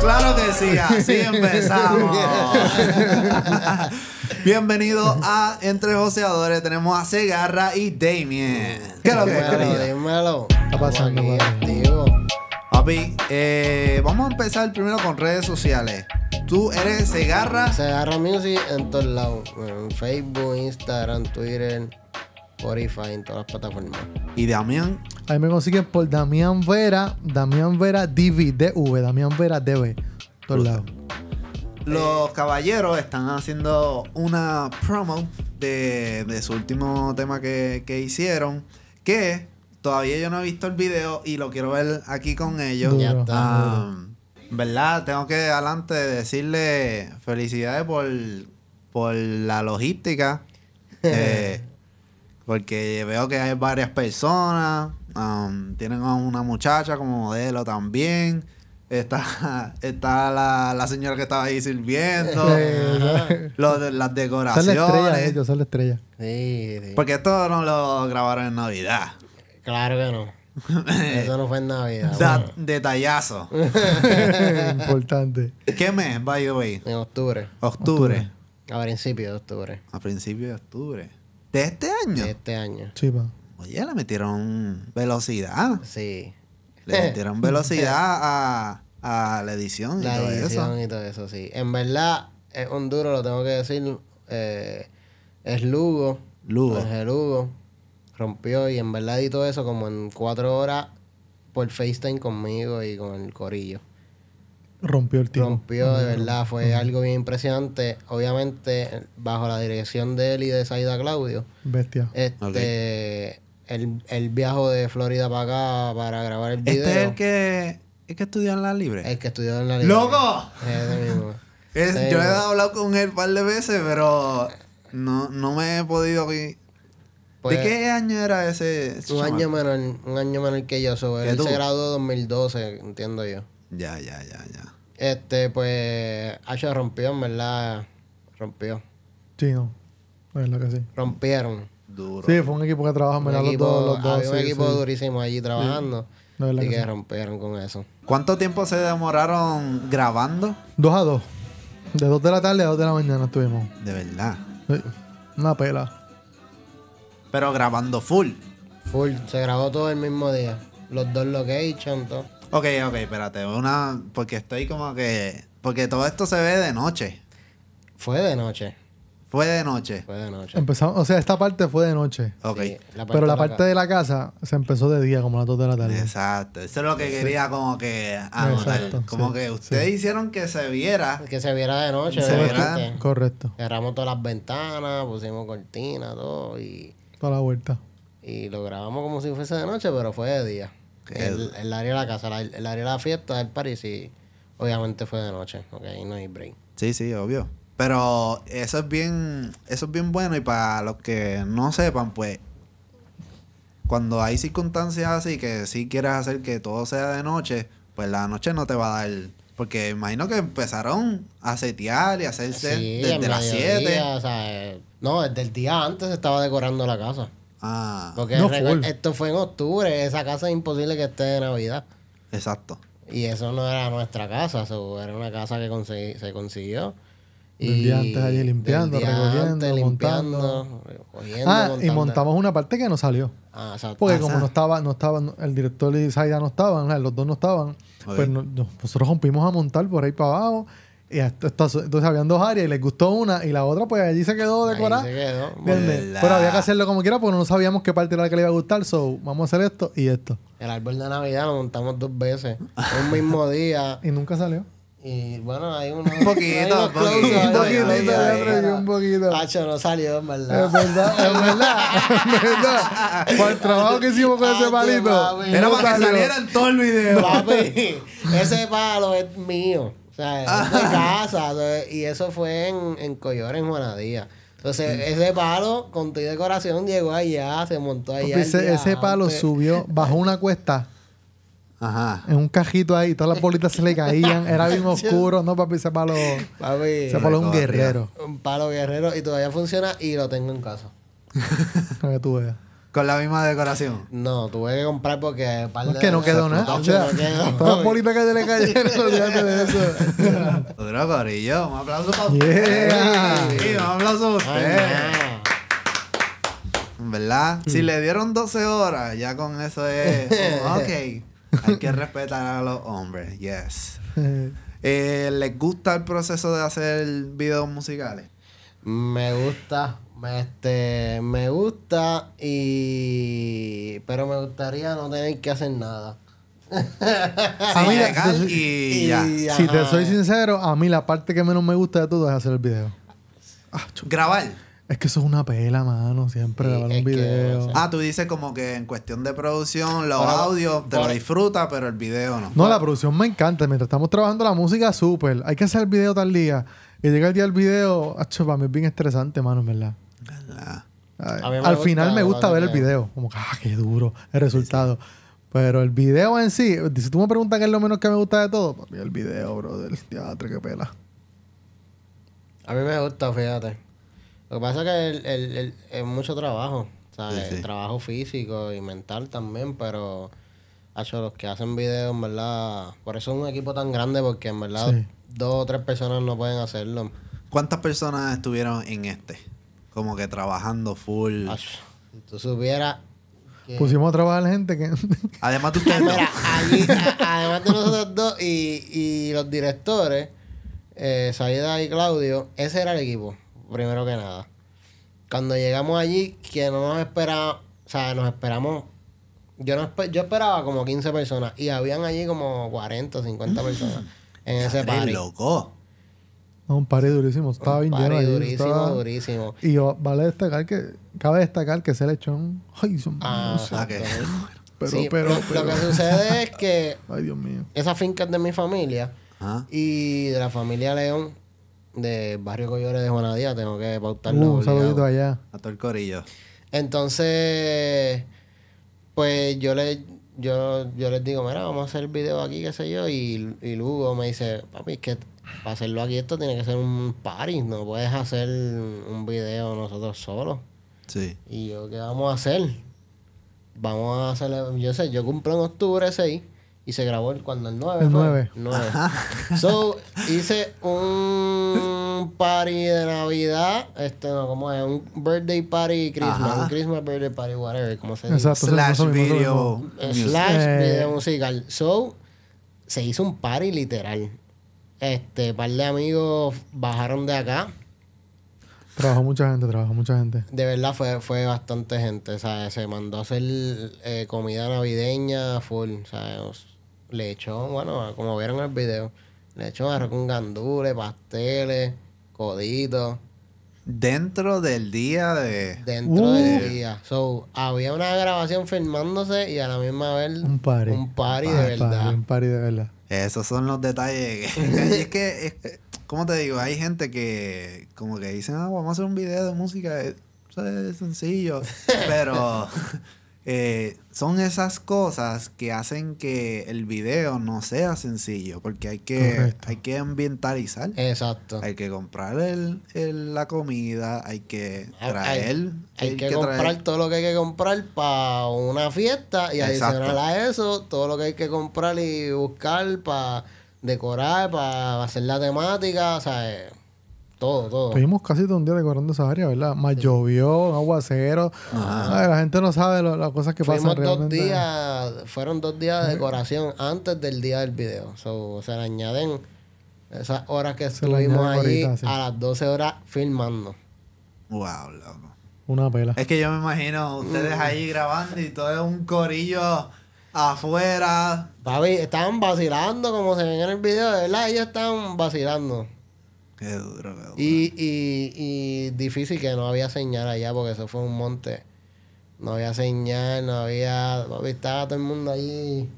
Claro que sí, así empezamos. Bienvenidos a Entre Joseadores. Tenemos a Segarra y Damien. ¿Qué es lo que es, Dímelo. ¿Qué pasando, tío? Papi, eh, vamos a empezar primero con redes sociales. Tú eres Segarra. Segarra Music en todos lados: Facebook, Instagram, Twitter. Spotify, en todas las plataformas. ¿Y Damián? Ahí me consiguen por Damián Vera, Damián Vera DVDV, Damián Vera DV. Todos lados. Los caballeros están haciendo una promo de, de su último tema que, que hicieron. Que todavía yo no he visto el video y lo quiero ver aquí con ellos. Ya está. Ah, ¿Verdad? Tengo que adelante decirle felicidades por, por la logística. eh, porque veo que hay varias personas. Um, tienen a una muchacha como modelo también. Está, está la, señora que estaba ahí sirviendo. las decoraciones. Son ellos son las estrellas. Sí, Porque esto no lo grabaron en Navidad. Claro que no. Eso no fue en Navidad. Detallazo. Importante. ¿Qué mes, a the way? En octubre. Octubre. octubre. A principios de octubre. A principios de octubre. ¿De este año? De este año. Sí, va Oye, le metieron velocidad. Sí. Le metieron velocidad a, la edición y la edición y todo eso, sí. En verdad, es un duro, lo tengo que decir. Eh, es Lugo. Lugo. el Lugo. Rompió y en verdad y todo eso como en cuatro horas por FaceTime conmigo y con el corillo. Rompió el tiempo Rompió, de verdad. Fue algo bien impresionante. Obviamente, bajo la dirección de él y de Saida Claudio. Bestia. Este. El, el viajo de Florida para acá para grabar el video. Este es el que, Es que estudió en la libre. El que estudió en la libre. ¡Loco! yo he hablado con él un par de veces, pero no, no me he podido pues, ¿De qué año era ese? Un año, menor, un año menor que yo. Sobre él tú? se graduó en 2012, entiendo yo. Ya, ya, ya, ya. Este, pues, H rompió, en verdad. Rompió. Sí, no. La que sí. Rompieron. Duro. Sí, fue un equipo que trabajó, en los Los dos había un equipo durísimo allí trabajando. y que, rompieron con eso. ¿Cuánto tiempo se demoraron grabando? Dos a dos. De dos de la tarde a dos de la mañana estuvimos. De verdad. Una pela. Pero grabando full. Full. Se grabó todo el mismo día. Los dos locations, todo. Ok, ok, espérate. Una, porque estoy como que. Porque todo esto se ve de noche. Fue de noche. Fue de noche. Fue de noche. Empezamos, o sea, esta parte fue de noche. Ok. Pero la, parte de la casa se empezó de día, como las de la tarde. Exacto. Eso es lo que quería como que Exacto, como que ustedes hicieron que se viera. Que se viera de noche. Se viera. Correcto. Cerramos todas las ventanas, pusimos cortinas, todo y... Toda la vuelta. Y lo grabamos como si fuese de noche, pero fue de día. El, el, área de la casa, el área de la fiesta, del parís sí. Obviamente fue de noche, ok, no hay break. Sí, sí, obvio. Pero eso es bien, eso es bien bueno y para los que no sepan, pues, cuando hay circunstancias así que si quieres hacer que todo sea de noche, pues la noche no te va a dar porque imagino que empezaron a setear y a hacerse desde las 7. Eh, no, desde el día antes estaba decorando la casa. Ah. Porque esto fue en octubre, esa casa es imposible que esté de Navidad. Exacto. Y eso no era nuestra casa, era una casa que se consiguió. Y día antes allí limpiando, ah, y montamos una parte que no salió. Ah, exacto. Porque ah, como no estaba, no estaban, el director y Zayda no estaban, los dos no estaban, pues nosotros rompimos a montar por ahí para abajo y esto, entonces habían dos áreas y les gustó una y la otra pues allí se quedó decorada. Se quedó. Pero había que hacerlo como quiera porque no sabíamos qué parte era la que le iba a gustar. So, vamos a hacer esto y esto. El árbol de Navidad lo montamos dos veces. un mismo día. Y nunca salió. Y bueno, ahí Un poquito, un poquito. Un poquito, un no salió, Es verdad, es verdad. Por el trabajo que hicimos con ese palito. Era para que saliera en todo el video. ese palo es mío. Ah. casa. Y eso fue en, en Collor, en Juanadía. Entonces, ese palo con tu decoración llegó allá, se montó allá. ese, palo subió, ...bajo una cuesta. Ajá. En un cajito ahí, todas las bolitas se le caían, era bien oscuro. No, papi, ese palo. Papi, ese palo un guerrero. Un palo guerrero y todavía funciona y lo tengo en casa. Para que tú veas. Con la misma decoración. No, tuve que comprar porque. Es que no quedó nada. los le cayeron, olvídate de eso. Otro corillo, un aplauso para usted. Sí, un aplauso para usted. ¿Verdad? Si mm. le dieron 12 horas, ya con eso es. ok. Hay que respetar a los hombres, yes. Eh, ¿Les gusta el proceso de hacer videos musicales? Me gusta, este, me gusta y pero me gustaría no tener que hacer nada. a mí y, Si te soy sincero, a mí la parte que menos me gusta de todo es hacer el video. Ah, grabar. Es que eso es una pela, mano, siempre grabar un video. ah, tú dices como que en cuestión de producción, los audios te lo disfruta, pero el video no. No, la producción me encanta. Mientras estamos trabajando la música, súper. Hay que hacer el video tal día. Y llega el día del video, ah, para mí es bien estresante, mano, en ¿Verdad? Al final me gusta ver el video. Como, ah, qué duro el resultado. Pero el video en sí, si tú me preguntas qué es lo menos que me gusta de todo, el video, del Teatro, que pela. A mí me gusta, fíjate. Lo que pasa es que es mucho trabajo. ¿sabes? Trabajo físico y mental también, pero hecho, los que hacen videos, en verdad. Por eso es un equipo tan grande, porque en verdad dos o tres personas no pueden hacerlo. ¿Cuántas personas estuvieron en este? como que trabajando full. Tú supieras Pusimos a trabajar gente que. Además de ustedes dos. además de nosotros dos y, los directores, eh, Saida y Claudio, ese era el equipo, primero que nada. Cuando llegamos allí, que no nos esperaba, o sea, nos esperamos. Yo, no, yo esperaba como 15 personas y habían allí como 40 o 50 personas en ese party. loco! un pari durísimo. Estaba bien durísimo, durísimo. Y vale destacar que... Cabe destacar que se le Ay, son... Ah, no pero, pero, Lo que sucede es que... Ay, Dios mío. Esa finca es de mi familia. Ah. Y de la familia León, de Barrio Collores de Juanadía, tengo que pautarlo. Uh, un saludito allá. A todo el corillo. Entonces, pues yo le yo, yo les digo, mira, vamos a hacer el video aquí, qué sé yo. Y, y Lugo me dice, papi, es que para hacerlo aquí esto tiene que ser un party, no puedes hacer un video nosotros solos. Sí. Y yo, ¿qué vamos a hacer? Vamos a hacer, yo sé, yo cumplo en octubre 6 y se grabó el, cuando el 9. El 9. So, hice un party de Navidad, este, no, ¿cómo es? Un birthday party Christmas, un Christmas birthday party, whatever, como se dice. slash video. Slash eh. video musical. So, se hizo un party literal. Este, par de amigos bajaron de acá. Trabajó mucha gente, trabajó mucha gente. De verdad fue, bastante gente, sea Se mandó a hacer eh, comida navideña full, sea Le echó, bueno, como vieron el video, le echó arroz con gandules, pasteles, coditos. Dentro del día de. Dentro uh. del día. So, había una grabación filmándose y a la misma vez. Un party. Un party, de verdad. un de verdad. Esos son los detalles. es que. Es, ¿Cómo te digo? Hay gente que. Como que dicen, ah, vamos a hacer un video de música. Eh, sencillo. Pero. Eh, son esas cosas que hacen que el video no sea sencillo, porque hay que, hay que ambientalizar. Exacto. Hay que comprar el, la comida, hay que ah, traer. Hay, que, comprar todo lo que hay que comprar para una fiesta y adicional a eso, todo lo que hay que comprar y buscar para decorar, para hacer la temática, o sea. Eh, todo, todo. Estuvimos casi todo un día decorando esa área, ¿verdad? Más llovió, aguacero. La gente no sabe las cosas que Fuimos pasan realmente. Dos días, fueron dos días de decoración antes del día del video. O se le añaden esas horas que estuvimos ahí... a las 12 horas filmando. Wow, loco. Una pela. Es que yo me imagino ustedes mm. ahí grabando y todo es un corillo afuera. David, estaban vacilando como se ven en el video, de verdad, ellos estaban vacilando. Qué duro, qué Y, y, y difícil que no había señal allá porque eso fue un monte. No había señal, no había. estaba todo el mundo ahí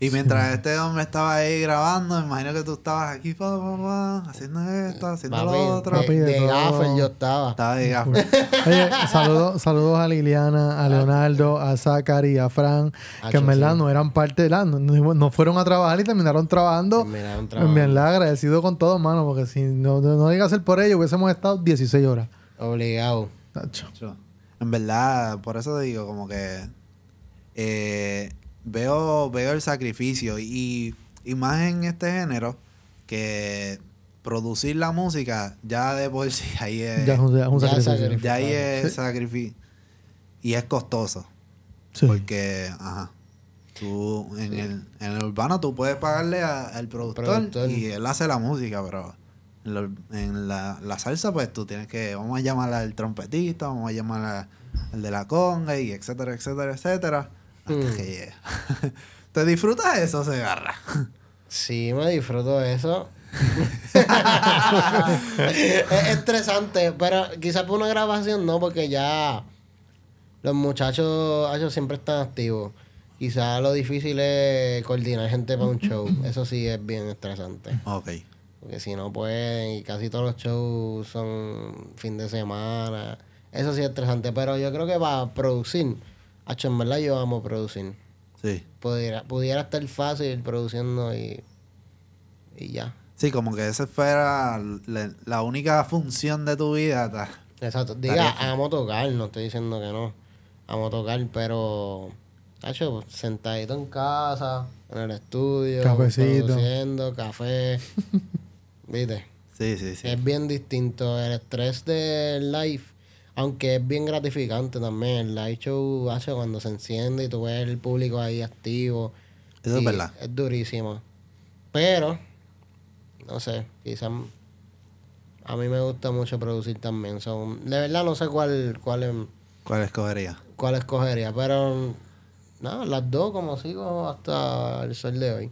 y mientras este hombre estaba ahí grabando, me imagino que tú estabas aquí, pa, haciendo esto, haciendo lo otro. de, yo estaba. Estaba de gafas. Oye, saludos, a Liliana, a Leonardo, a Zachary, a Fran, ah, que en verdad no eran parte de la... No, fueron a trabajar y terminaron trabajando. En verdad, agradecido con todo, mano, porque si no, no llega a ser por ello, hubiésemos estado 16 horas. Obligado. En verdad, por eso te digo, como que... Eh, veo, veo el sacrificio y, y más en este género que producir la música ya de por sí ahí es, ya, es un, sacrificio. Ya es sacrificio. Y es costoso. Sí. Porque, ajá. Tú, en, el, en el urbano tú puedes pagarle al productor, y él hace la música, pero en, la, la, salsa pues tú tienes que, vamos a llamar al trompetista, vamos a llamar al de la conga y etcétera, etcétera, etcétera. Ah, mm. ¿Te disfrutas eso, Segarra? Sí, me disfruto eso. es estresante, pero quizás por una grabación no, porque ya los muchachos ellos siempre están activos. Quizás lo difícil es coordinar gente para un show. Eso sí es bien estresante. Ok. Porque si no pueden, y casi todos los shows son fin de semana. Eso sí es estresante, pero yo creo que para producir Hacho, en verdad yo amo producir. Sí. Pudiera, pudiera estar fácil produciendo y, y ya. Sí, como que esa fuera la, única función de tu vida. Exacto. Diga, amo tocar, no estoy diciendo que no. Amo tocar, pero... Hacho, sentadito en casa, en el estudio, Cafecito. produciendo café. ¿Viste? Sí, sí, sí. Es bien distinto el estrés del live aunque es bien gratificante también. El live show hace cuando se enciende y tú ves el público ahí activo. Eso es verdad. Es durísimo. Pero, no sé, quizás a mí me gusta mucho producir también. de verdad no sé cuál, cuál, cuál escogería. Cuál escogería, pero no, las dos como sigo hasta el sol de hoy.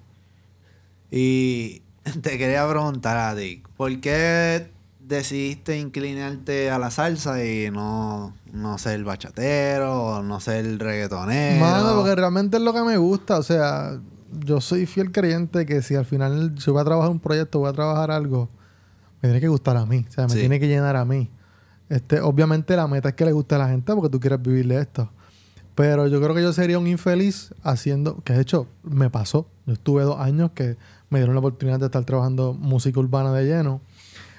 Y te quería preguntar a ti, ¿por qué decidiste inclinarte a la salsa y no, no el bachatero o no ser reggaetonero? Mano, porque realmente es lo que me gusta. O sea, yo soy fiel creyente que si al final yo voy a trabajar un proyecto, voy a trabajar algo, me tiene que gustar a mí. O sea, me tiene que llenar a mí. Este, obviamente la meta es que le guste a la gente porque tú quieres vivirle esto. Pero yo creo que yo sería un infeliz haciendo, que de hecho me pasó. Yo estuve dos años que me dieron la oportunidad de estar trabajando música urbana de lleno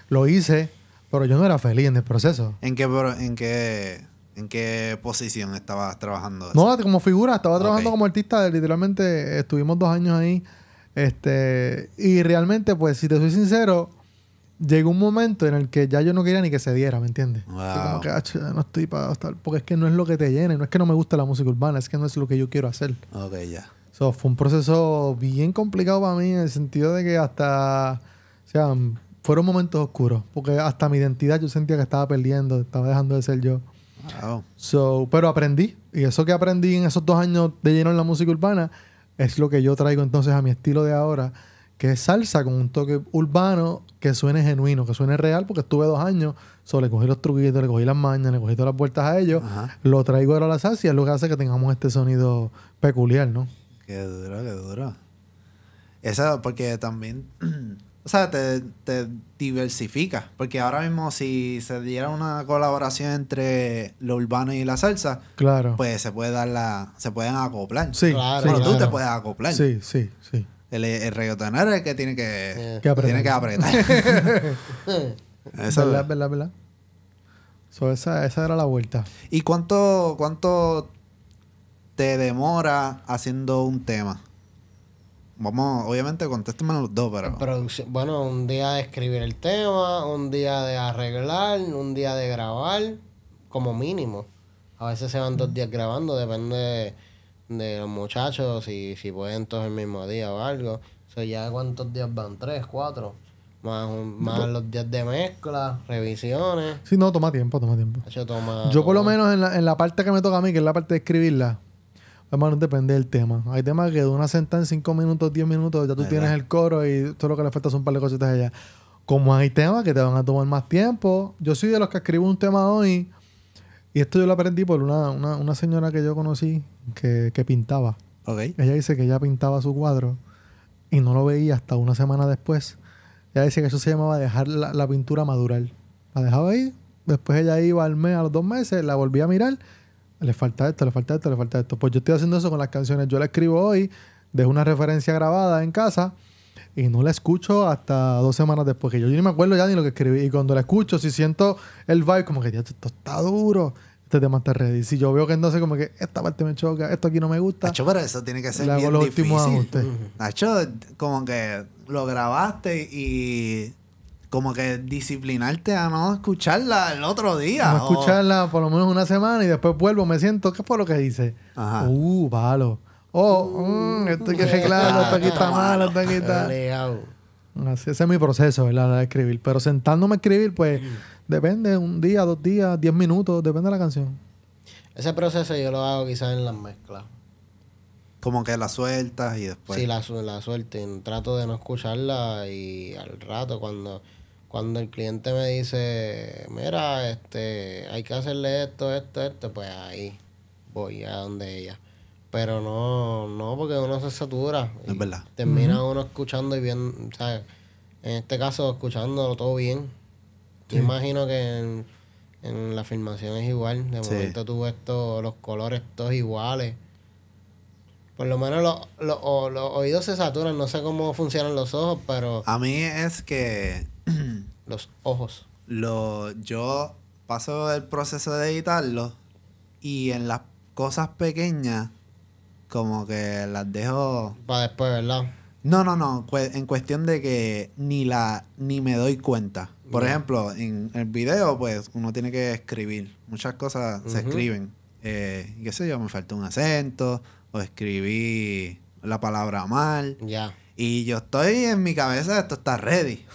lo hice, pero yo no era feliz en el proceso. ¿En qué, en qué, en qué posición estabas trabajando? No, como figura, estaba trabajando como artista, literalmente eh, estuvimos dos años ahí. Este, y realmente, pues, si te soy sincero, llegó un momento en el que ya yo no quería ni que se diera, ¿me entiendes? no estoy para estar, porque es que no es lo que te llene, no es que no me gusta la música urbana, es que no es lo que yo quiero hacer. Ok, ya. Yeah. fue un proceso bien complicado para mí en el sentido de que hasta, o fueron momentos oscuros, porque hasta mi identidad yo sentía que estaba perdiendo, estaba dejando de ser yo. pero aprendí, y eso que aprendí en esos dos años de lleno en la música urbana es lo que yo traigo entonces a mi estilo de ahora, que es salsa con un toque urbano que suene genuino, que suene real, porque estuve dos años, so, le cogí los truquitos, le cogí las mañas, le cogí todas las puertas a ellos, lo traigo ahora a la salsa y es lo que hace que tengamos este sonido peculiar, ¿no? Qué duro, qué duro. Esa, porque también o sea, te, diversifica. Porque ahora mismo, si se diera una colaboración entre lo urbano y la salsa, claro. pues se puede dar la, se pueden acoplar. Sí, claro, tú te puedes acoplar. Sí, sí, sí. El, el reggaetonero es el que tiene que, eh. que tiene que apretar. verdad, verdad. esa, esa era la vuelta. ¿Y cuánto, cuánto te demora haciendo un tema? Vamos, obviamente, contéstame los dos, pero. Bueno, un día de escribir el tema, un día de arreglar, un día de grabar, como mínimo. A veces se van dos días grabando, depende de, los muchachos, si, si pueden todos el mismo día o algo. O sea, ya cuántos días van, tres, cuatro. Más, más los días de mezcla, revisiones. Sí, no, toma tiempo, toma tiempo. Yo, por lo menos, en la, en la parte que me toca a mí, que es la parte de escribirla, Hermano, depende del tema. Hay temas que de una sentada en 5 minutos, 10 minutos, ya tú tienes el coro y todo lo que le falta son un par de cositas allá. Como hay temas que te van a tomar más tiempo. Yo soy de los que escribo un tema hoy. Y esto yo lo aprendí por una, una, señora que yo conocí que, pintaba. Okay. Ella dice que ella pintaba su cuadro y no lo veía hasta una semana después. Ella dice que eso se llamaba dejar la, la pintura madurar. La dejaba ahí, después ella iba al mes, a los dos meses, la volvía a mirar le falta esto, le falta esto, le falta esto. Pues yo estoy haciendo eso con las canciones. Yo la escribo hoy, dejo una referencia grabada en casa y no la escucho hasta dos semanas después. Que yo, ni me acuerdo ya ni lo que escribí. Y cuando la escucho, si siento el vibe, como que ya esto está duro. Este tema está Y Si yo veo que entonces como que esta parte me choca, esto aquí no me gusta. Nacho, pero eso tiene que ser bien difícil. Nacho, como que lo grabaste y como que disciplinarte a no escucharla el otro día. No escucharla por lo menos una semana y después vuelvo, me siento, ¿qué fue lo que hice? Ajá. Uh, palo. Oh, mm, uh, esto hay que arreglarlo, esto aquí está malo, esto aquí está. Así, ese es mi proceso, ¿verdad? De escribir. Pero sentándome a escribir, pues, mm. depende, un día, dos días, diez minutos, depende de la canción. Ese proceso yo lo hago quizás en las mezclas. Como que la sueltas y después. Sí, la, la suelten. Trato de no escucharla y al rato cuando cuando el cliente me dice, mira, este, hay que hacerle esto, esto, esto, pues ahí voy a donde ella. Pero no, no, porque uno se satura. es verdad. Termina uno escuchando y o sea, En este caso, escuchándolo todo bien. imagino que en, la filmación es igual. De momento tú ves los colores todos iguales. Por lo menos los oídos se saturan. No sé cómo funcionan los ojos, pero... A mí es que los ojos. Lo, yo paso el proceso de editarlo y en las cosas pequeñas como que las dejo... Para después, ¿verdad? No, no, no. En cuestión de que ni la ni me doy cuenta. Por ejemplo, en el video, pues uno tiene que escribir. Muchas cosas se escriben. Eh, qué sé yo, me faltó un acento o escribí la palabra mal. Ya. Y yo estoy en mi cabeza, esto está ready.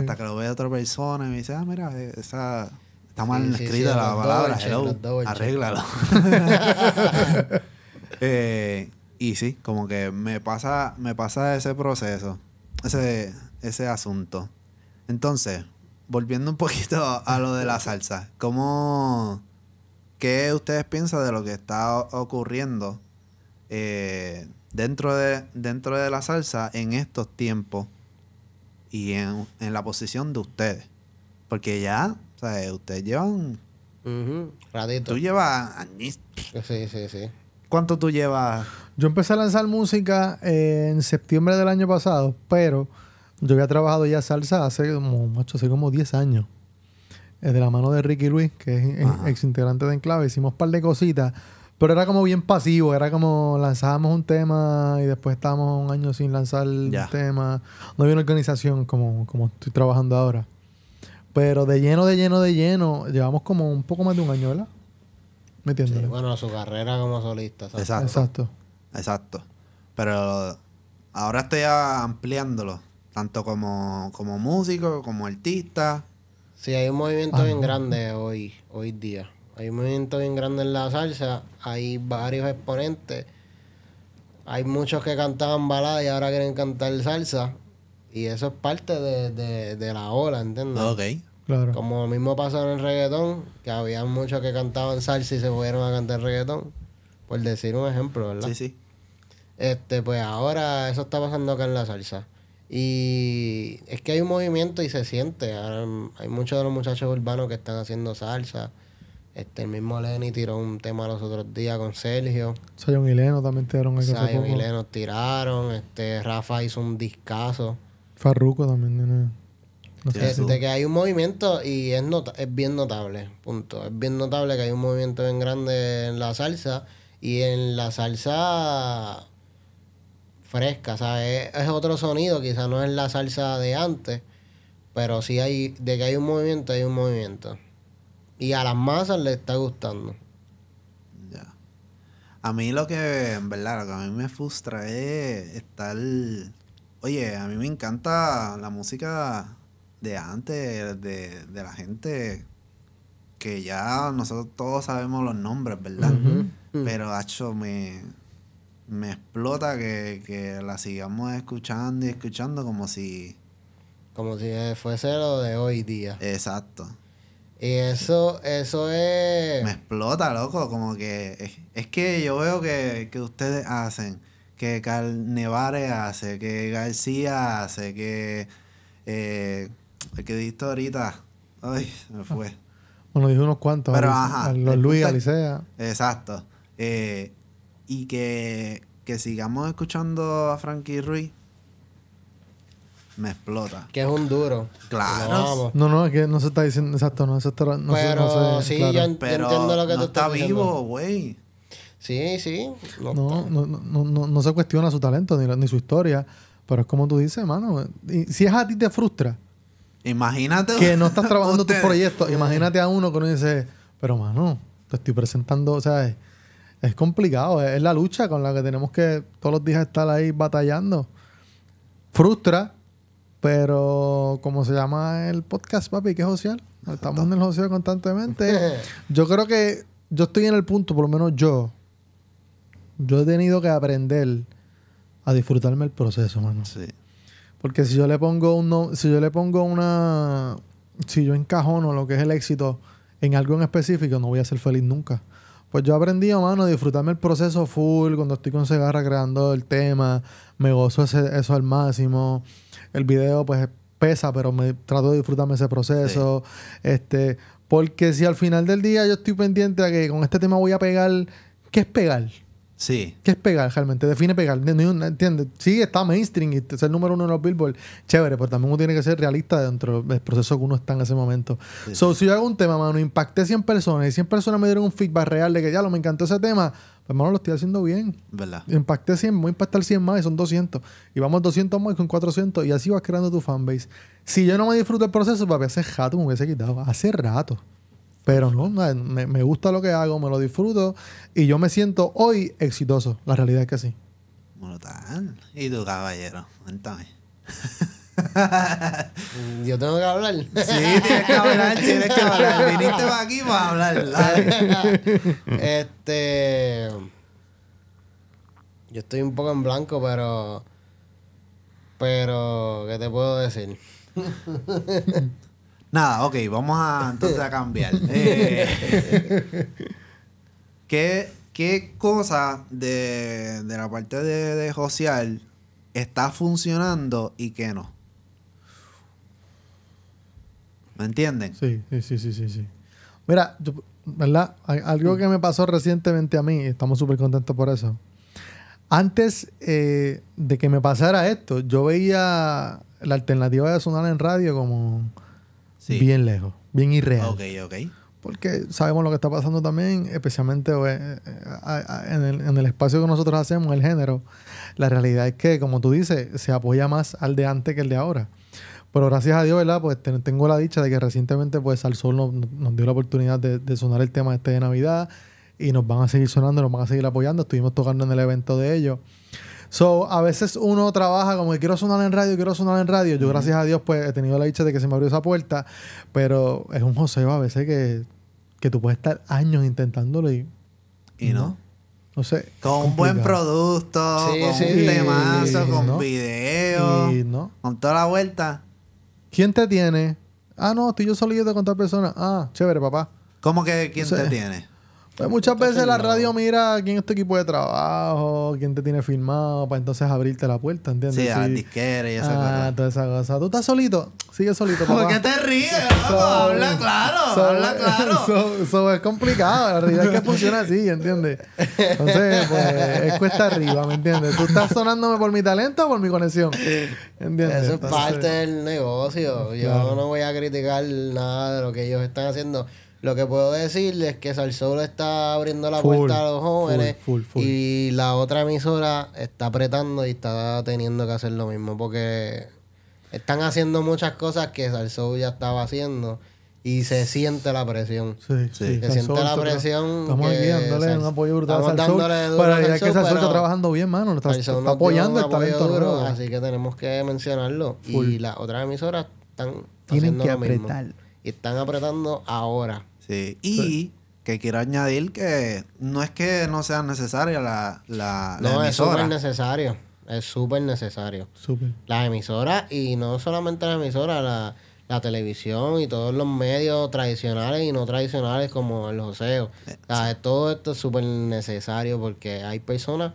Hasta que lo ve otra persona y me dice, ah, mira, eh, esa está mal escrita la palabra, arréglalo. Eh, y sí, como que me pasa, me pasa ese proceso, ese, ese asunto. Entonces, volviendo un poquito a lo de la salsa, ¿cómo, ¿qué ustedes piensan de lo que está ocurriendo? Eh, dentro de, dentro de la salsa en estos tiempos y en, en la posición de ustedes. Porque ya, ustedes llevan... Tú llevas... Sí, sí, sí. ¿Cuánto tú llevas? Yo empecé a lanzar música eh, en septiembre del año pasado, pero yo había trabajado ya salsa hace como, hace como 10 años. Eh, de la mano de Ricky Luis, que es ex integrante de Enclave. Hicimos un par de cositas pero era como bien pasivo, era como lanzábamos un tema y después estábamos un año sin lanzar el tema. No había una organización como, como estoy trabajando ahora. Pero de lleno, de lleno, de lleno, llevamos como un poco más de un año, ¿verdad? ¿Me entiendes? Sí, bueno, su carrera como solista. Exacto. Exacto. Pero ahora estoy ampliándolo, tanto como, músico, como artista. Sí, hay un movimiento ah, bien grande hoy, hoy día. Hay un movimiento bien grande en la salsa, hay varios exponentes. Hay muchos que cantaban balada y ahora quieren cantar salsa. Y eso es parte de, la ola, ¿entiendes? Ok. Claro. Como lo mismo pasó en el reggaetón, que había muchos que cantaban salsa y se fueron a cantar reggaetón. Por decir un ejemplo, ¿verdad? Sí, sí. Este, pues ahora eso está pasando acá en la salsa. Y es que hay un movimiento y se siente. hay muchos de los muchachos urbanos que están haciendo salsa. Este, el mismo Lenny tiró un tema los otros días con Sergio. Sayon y Leno también tiraron algo Sayon y Leno tiraron. Este, Rafa hizo un discazo. Farruco también. No De, que hay un movimiento y es, nota es bien notable, punto. Es bien notable que hay un movimiento bien grande en la salsa y en la salsa fresca, ¿sabes? es otro sonido, quizás no es la salsa de antes, pero sí hay, de que hay un movimiento, hay un movimiento. Y a las masas le está gustando. Ya. A mí lo que, en verdad, lo que a mí me frustra es estar... Oye, a mí me encanta la música de antes, de, la gente que ya nosotros todos sabemos los nombres, ¿verdad? Pero, hacho, me, me explota que, que, la sigamos escuchando y escuchando como si... Como si fuese lo de hoy día. Exacto. Y eso, eso es... Me explota, loco, como que... Es, que yo veo que, ustedes hacen, que Carnevare hace, que García hace, que... Eh, el que diste ahorita... Ay, me fue. Bueno, dije unos cuantos. Pero Luis, Alicea. Exacto. Eh, y que, que sigamos escuchando a Frankie Ruiz me explota. Que es un duro. Claro. No, no, es que no se está diciendo exacto, no, se está, no Pero sí, yo entiendo lo que tú estás diciendo. Está vivo, güey. Sí, sí. No, no, no, no, no, se cuestiona su talento ni, ni su historia. Pero es como tú dices, mano. si es a ti te frustra. Imagínate. Que no estás trabajando tus proyectos. Imagínate a uno que uno dice, pero mano, te estoy presentando, o sea, es, complicado. es, la lucha con la que tenemos que todos los días estar ahí batallando. Frustra, pero ¿Cómo se llama el podcast, papi, que es social. Estamos en el social constantemente. Yo creo que yo estoy en el punto, por lo menos yo. Yo he tenido que aprender a disfrutarme el proceso, mano. Sí. Porque si yo le pongo un si yo le pongo una si yo encajono lo que es el éxito en algo en específico, no voy a ser feliz nunca. Pues yo aprendí, mano, a disfrutarme el proceso full, cuando estoy con Segarra creando el tema, me gozo eso al máximo el video pues pesa, pero me trato de disfrutarme ese proceso. Este, porque si al final del día yo estoy pendiente a que con este tema voy a pegar, ¿qué es pegar? Sí. ¿Qué es pegar realmente? Define pegar. ¿Entiendes? Sí, está mainstream y es el número uno en los Billboard, chévere, pero también uno tiene que ser realista dentro del proceso que uno está en ese momento. si yo hago un tema, mano, impacté 100 personas y 100 personas me dieron un feedback real de que ya lo me encantó ese tema, pues, mano, lo estoy haciendo bien. ¿Verdad? Impacté 100, voy a impactar 100 más y son 200. Y vamos 200 más con 400 y así vas creando tu fanbase. Si yo no me disfruto el proceso, papi, hace rato me hubiese quitado. Hace rato. Pero no, me, me, gusta lo que hago, me lo disfruto y yo me siento hoy exitoso. La realidad es que sí. Bueno, tal. ¿Y tú, caballero? Cuéntame. Mm, yo tengo que hablar. Sí, tienes que hablar, tienes Viniste para aquí para hablar. este. Yo estoy un poco en blanco, pero. Pero, ¿qué te puedo decir? Nada, ok, vamos a entonces a cambiar. Eh, ¿qué, ¿qué, cosa de, la parte de, social está funcionando y qué no? ¿Me entienden? Sí, sí, sí, sí, sí. Mira, ¿verdad? Algo que me pasó recientemente a mí, estamos súper contentos por eso. Antes eh, de que me pasara esto, yo veía la alternativa de sonar en radio como bien lejos, bien irreal. ok. Porque sabemos lo que está pasando también, especialmente eh, eh, en el, espacio que nosotros hacemos, el género. La realidad es que, como tú dices, se apoya más al de antes que el de ahora. Pero gracias a Dios, ¿verdad? Pues tengo la dicha de que recientemente, pues, Al Sol nos, dio la oportunidad de, sonar el tema este de Navidad y nos van a seguir sonando, nos van a seguir apoyando. Estuvimos tocando en el evento de ellos. So, a veces uno trabaja como que quiero sonar en radio, quiero sonar en radio. Yo, gracias a Dios, pues he tenido la dicha de que se me abrió esa puerta, pero es un joseo a veces que, que tú puedes estar años intentándolo y. Y no. No sé. Con un buen producto, con un temazo, con ¿no? con toda la vuelta. ¿Quién te tiene? Ah, no, estoy yo solito con tal persona. Ah, chévere, papá. ¿Cómo que quién te tiene? Pues muchas veces la radio mira quién es tu equipo de trabajo, quién te tiene firmado, para entonces abrirte la puerta, ¿entiendes? Sí, sí. a y esa ah, cosa. toda esa cosa. ¿Tú estás solito? Sigue solito, papá. ¿Por qué te ríes? habla claro, habla claro. Eso es complicado. La realidad es que funciona así, ¿entiendes? Entonces, pues, es cuesta arriba, ¿me entiendes? Tú estás sonándome por mi talento o por mi conexión, ¿entiendes? Eso es parte del negocio. Yo no voy a criticar nada de lo que ellos están haciendo lo que puedo decirles es que Salsoul está abriendo la puerta a los jóvenes y la otra emisora está apretando y está teniendo que hacer lo mismo porque están haciendo muchas cosas que Salsoul ya estaba haciendo y se siente la presión. Sí, Se siente la presión. Estamos un apoyo brutal. Estamos que Salsoul está trabajando bien, mano. Está, está apoyando el talento duro, Así que tenemos que mencionarlo. Y las otras emisoras están Tienen haciendo que lo apretar. Mismo. Y están apretando ahora. Sí. Y que quiero añadir que no es que no sea necesaria la, la, emisora. No, es súper necesario. Es súper necesario. Las emisoras, y no solamente las emisoras, la, televisión y todos los medios tradicionales y no tradicionales como el joseo. Eh, o Todo esto es súper necesario porque hay personas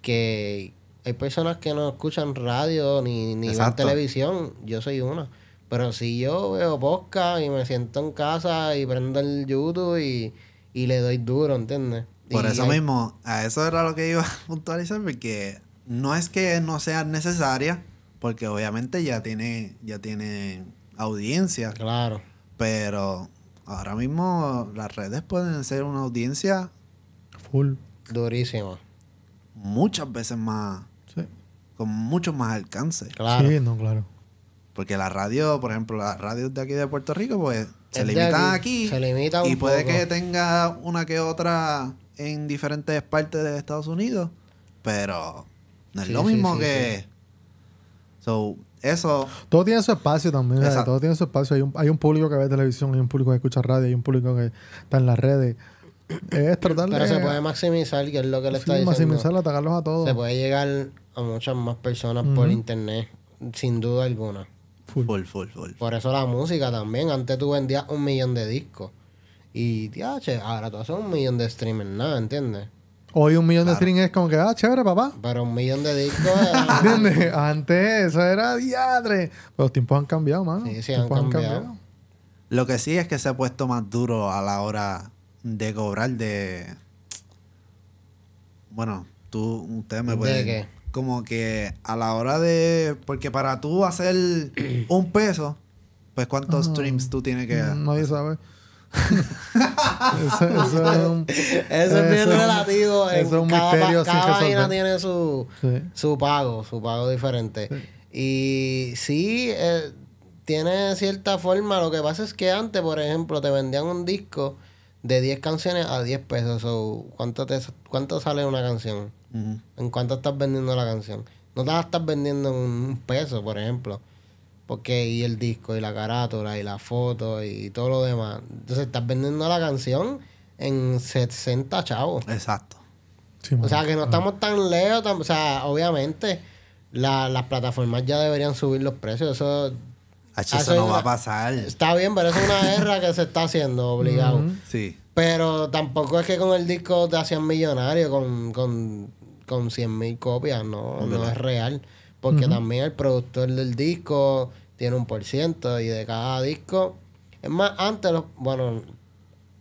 que hay personas que no escuchan radio ni, ni ven televisión. Yo soy una. Pero si yo veo podcast y me siento en casa y prendo el YouTube y, le doy duro, ¿entiendes? Por eso mismo, a eso era lo que iba a puntualizar, porque no es que no sea necesaria, porque obviamente ya tiene, ya tiene audiencia. Claro. Pero ahora mismo las redes pueden ser una audiencia full. Durísima. Muchas veces más. Sí. Con mucho más alcance. Claro. Sí, no, claro. Porque la radio, por ejemplo, las radios de aquí de Puerto Rico, pues se limitan aquí. se limita un y puede que tenga una que otra en diferentes partes de Estados Unidos, pero no es lo mismo que... eso... Todo tiene su espacio también, todo tiene su espacio. Hay un, público que ve televisión, hay un público que escucha radio, hay un público que está en las redes. Es tratar Pero se puede maximizar, que es lo que le está diciendo. maximizar, atacarlos a todos. Se puede llegar a muchas más personas por internet, sin duda alguna. Full. Full, full, Por eso la música también. Antes tú vendías un millón de discos. Y, che, ahora tú haces un millón de streamers, nada, ¿entiendes? Hoy un millón de streamers es como que, ah, chévere, papá. Pero un millón de discos Antes eso era diadre. Pero los tiempos han cambiado, mano. Sí, sí, han cambiado. Lo que sí es que se ha puesto más duro a la hora de cobrar de... Bueno, tú, ustedes me puede. ¿De qué? como que a la hora de. Porque para tú hacer un peso, pues cuántos streams tú tienes que. Mm, nadie sabe. eso, eso, es bien relativo. cada, Cada página tiene su, su pago, su pago diferente. Y sí, eh, tiene cierta forma. Lo que pasa es que antes, por ejemplo, te vendían un disco de 10 canciones a 10 pesos. o ¿cuánto, te, ¿Cuánto sale una canción? ¿En cuánto estás vendiendo la canción? No te la estás vendiendo en un peso, por ejemplo. Porque y el disco, y la carátula, y la foto, y todo lo demás. Entonces estás vendiendo la canción en 60 chavos. Exacto. o sea, que no ah. estamos tan lejos. o sea, obviamente las plataformas ya deberían subir los precios. Eso eso, no va a pasar. Está bien, pero es una guerra que se está haciendo obligado. Sí. Pero tampoco es que con el disco te hacían millonario con, con, con 100 mil copias, no, no es real. Porque también el productor del disco tiene un por ciento y de cada disco. Es más, antes, bueno,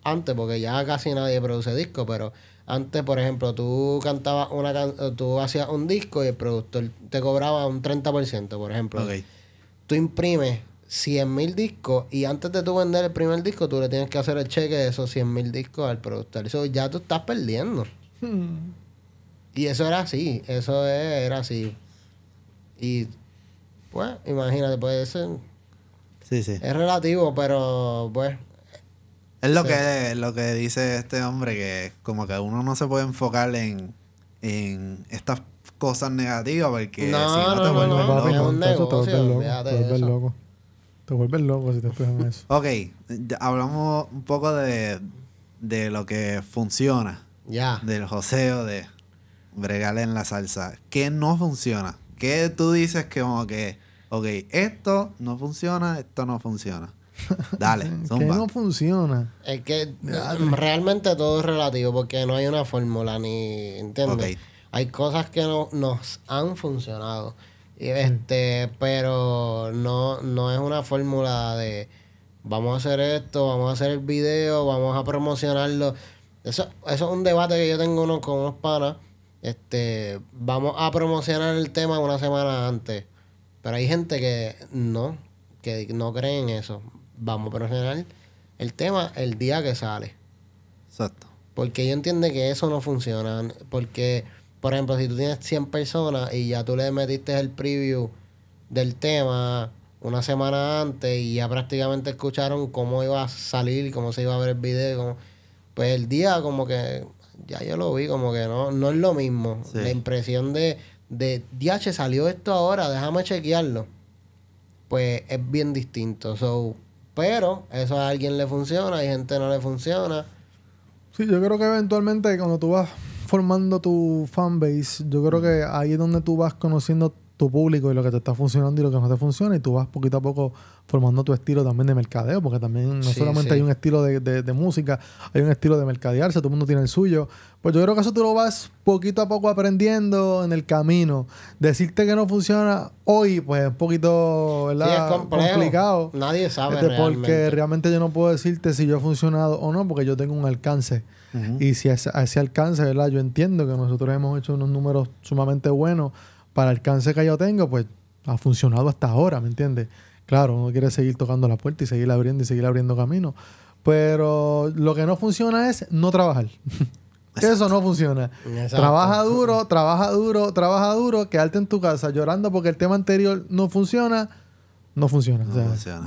antes, porque ya casi nadie produce disco, pero antes, por ejemplo, tú cantabas una tú hacías un disco y el productor te cobraba un 30%, por ejemplo. Okay. Tú imprimes 100 mil discos y antes de tú vender el primer disco, tú le tienes que hacer el cheque de esos 100 mil discos al productor. Eso ya tú estás perdiendo. Hmm. Y eso era así, eso era así. Y pues, imagínate, puede ser. Sí, sí. Es relativo, pero pues. Es lo, que, lo que dice este hombre, que como que uno no se puede enfocar en, en estas cosas negativas, porque no, no, no no, Es un negocio, loco. Te vuelves loco si te eso. Ok, hablamos un poco de, lo que funciona. Ya. Del joseo, de bregar en la salsa. ¿Qué no funciona? ¿Qué tú dices que como que, ok, esto no funciona, esto no funciona? Dale, ¿Qué no funciona? Es que realmente todo es relativo porque no hay una fórmula ni, ¿entiendes? Hay cosas que no, nos han funcionado. Este, pero no, no es una fórmula de vamos a hacer esto, vamos a hacer el video, vamos a promocionarlo. Eso, eso es un debate que yo tengo uno, con unos panas. Este, vamos a promocionar el tema una semana antes. Pero hay gente que no, que no cree en eso. Vamos a promocionar el tema el día que sale. Exacto. Porque yo entiendo que eso no funciona. Porque por ejemplo, si tú tienes 100 personas y ya tú le metiste el preview del tema una semana antes y ya prácticamente escucharon cómo iba a salir, cómo se iba a ver el video, pues el día como que ya yo lo vi, como que no, no es lo mismo. La impresión de, de, salió esto ahora, déjame chequearlo. Pues es bien distinto. So, pero eso a alguien le funciona, y gente no le funciona. Sí, yo creo que eventualmente cuando tú vas formando tu fanbase, yo creo que ahí es donde tú vas conociendo tu público y lo que te está funcionando y lo que no te funciona, y tú vas poquito a poco formando tu estilo también de mercadeo, porque también no solamente hay un estilo de, música, hay un estilo de mercadearse, todo el mundo tiene el suyo. Pues yo creo que eso tú lo vas poquito a poco aprendiendo en el camino. Decirte que no funciona hoy, pues es un poquito ¿verdad? complicado. Nadie sabe. Este, realmente. Porque realmente yo no puedo decirte si yo he funcionado o no, porque yo tengo un alcance y si a ese, alcance, ¿verdad? Yo entiendo que nosotros hemos hecho unos números sumamente buenos para el alcance que yo tengo, pues ha funcionado hasta ahora, ¿me entiendes? Claro, uno quiere seguir tocando la puerta y seguir abriendo y seguir abriendo camino. Pero lo que no funciona es no trabajar. Eso no funciona. Trabaja duro, trabaja duro, trabaja duro, quedarte en tu casa llorando porque el tema anterior no funciona. No funciona.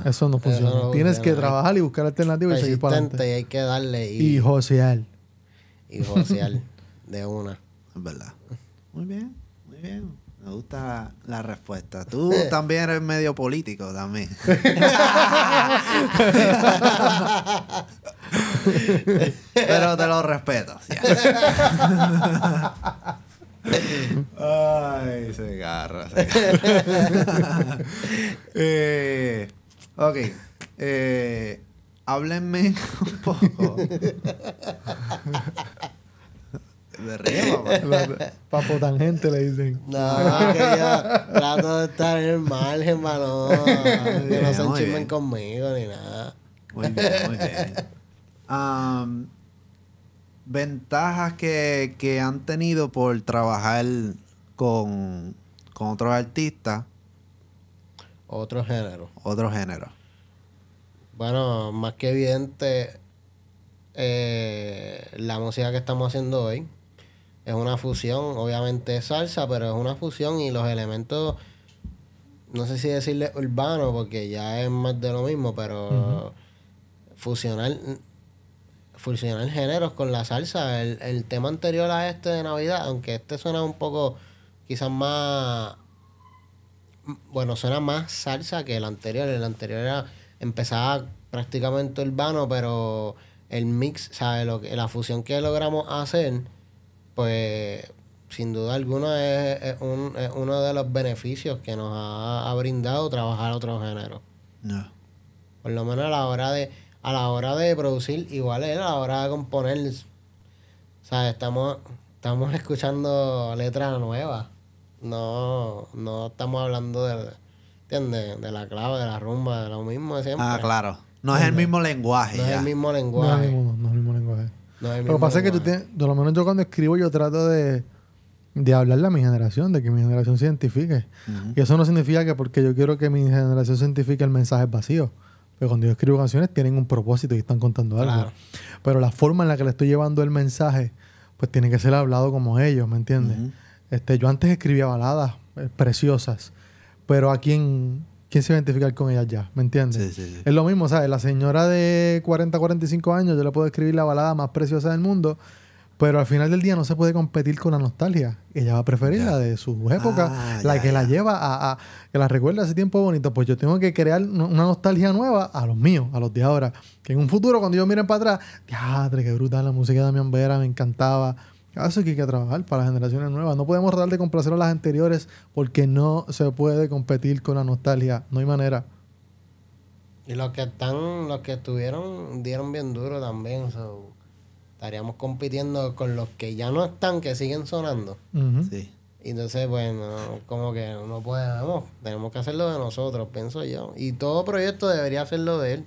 Eso no funciona. Tienes que trabajar y buscar alternativas y seguir para adelante. Y hay que darle y, y josear y social de una. Es verdad. Muy bien, muy bien. Me gusta la respuesta. Tú también eres medio político también. Pero te lo respeto. Ay, se agarra. Se eh, ok. Eh, háblenme un poco. De papá. Pues. Papo tangente le dicen. No, que yo trato de estar en el margen, hermano. Que no se enchimen conmigo ni nada. Muy bien, muy bien. Um, ventajas que, que, han tenido por trabajar con, con otros artistas. Otro género. Otro género. Bueno, más que evidente, eh, la música que estamos haciendo hoy es una fusión, obviamente es salsa, pero es una fusión y los elementos, no sé si decirle urbano, porque ya es más de lo mismo, pero fusionar, fusionar géneros con la salsa. El, el tema anterior a este de Navidad, aunque este suena un poco quizás más, bueno, suena más salsa que el anterior, el anterior era empezaba prácticamente urbano, pero el mix, ¿sabes? Lo la fusión que logramos hacer, pues sin duda alguna es, uno de los beneficios que nos ha, brindado trabajar otro género. No. Por lo menos a la hora de a la hora de producir, igual es a la hora de componer. O estamos, estamos escuchando letras nuevas. No, no estamos hablando de, de la clave, de la rumba, de lo mismo de siempre. Ah, claro. No es el mismo lenguaje. No es el mismo lenguaje. No, es el mismo lenguaje. lo que pasa es que tú tienes, de lo menos yo cuando escribo, yo trato de, hablarle a mi generación, de que mi generación se identifique. Y eso no significa que porque yo quiero que mi generación se identifique el mensaje es vacío. Pero cuando yo escribo canciones tienen un propósito y están contando algo. Pero la forma en la que le estoy llevando el mensaje, pues tiene que ser hablado como ellos, ¿me entiendes? este, yo antes escribía baladas eh, preciosas pero a quién, quién se identifica con ella ya, ¿me entiendes? Sí, sí, sí. Es lo mismo, ¿sabes? La señora de 40, 45 años, yo le puedo escribir la balada más preciosa del mundo, pero al final del día no se puede competir con la nostalgia. Ella va a preferir la de su época, ah, la que la lleva a, a, que la recuerda ese tiempo bonito. Pues yo tengo que crear una nostalgia nueva a los míos, a los de ahora. Que en un futuro, cuando yo miren para atrás, diadre, qué brutal la música de Damián Vera, me encantaba es que hay que trabajar para las generaciones nuevas. No podemos tratar de complacer a las anteriores porque no se puede competir con la nostalgia. No hay manera. Y los que están, los que estuvieron, dieron bien duro también. estaríamos compitiendo con los que ya no están, que siguen sonando. Y entonces, bueno, como que no podemos, tenemos que hacerlo de nosotros, pienso yo. Y todo proyecto debería hacerlo de él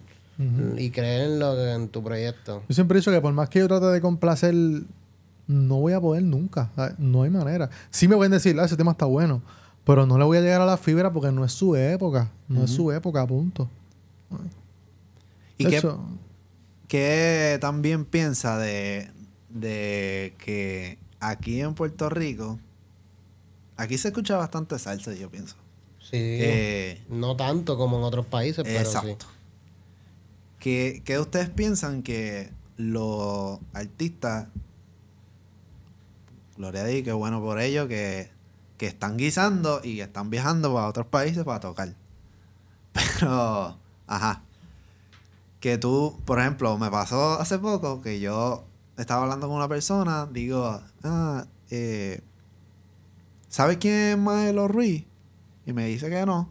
y creer en, en tu proyecto. Yo siempre he dicho que por más que yo trate de complacer no voy a poder nunca. No hay manera. Sí me pueden decir, ah, ese tema está bueno, pero no le voy a llegar a la fibra porque no es su época. No es su época, punto. ¿Y qué, también piensa de, de que aquí en Puerto Rico, aquí se escucha bastante salsa, yo pienso. Sí. no tanto como en otros países, pero exacto. ¿Qué, ¿Qué ustedes piensan que los artistas Gloria a Dios, qué bueno por ellos que, están guisando y que están viajando para otros países para tocar. Pero, ajá. Que tú, por ejemplo, me pasó hace poco que yo estaba hablando con una persona, digo, ah, eh, ¿sabes quién es Maelo Ruiz? Y me dice que no.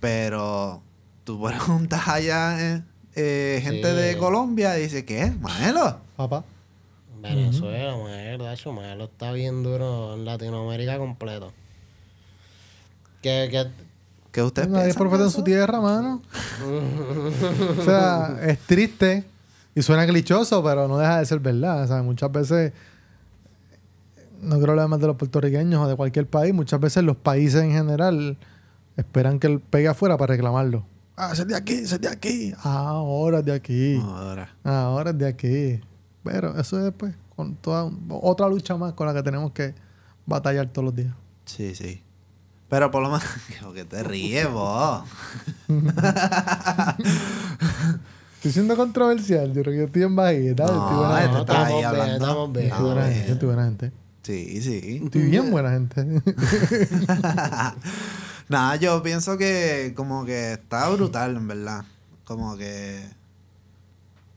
Pero tú preguntas allá, eh, eh, gente de Colombia, y dice, ¿qué? Maelo. Papá. Venezuela, uh -huh. hecho está bien duro en Latinoamérica completo. Que, que, que usted Nadie profeta en su tierra, mano. o sea, es triste y suena clichoso, pero no deja de ser verdad. O sea, muchas veces, no creo lo más de los puertorriqueños o de cualquier país, muchas veces los países en general esperan que él pegue afuera para reclamarlo. Ah, es de aquí, es de aquí. Ah, ahora es de aquí. Ahora. Ah, ahora es de aquí. Pero eso es pues con toda otra lucha más con la que tenemos que batallar todos los días. Sí, sí. Pero por lo menos que te ríes vos. Estoy siendo controversial, yo creo que estoy en bajita. No, estoy buena, no, Estamos bien, buena gente, eh. estoy buena gente. Sí, sí. Estoy bien buena gente. Nada, yo pienso que como que está brutal, en verdad. Como que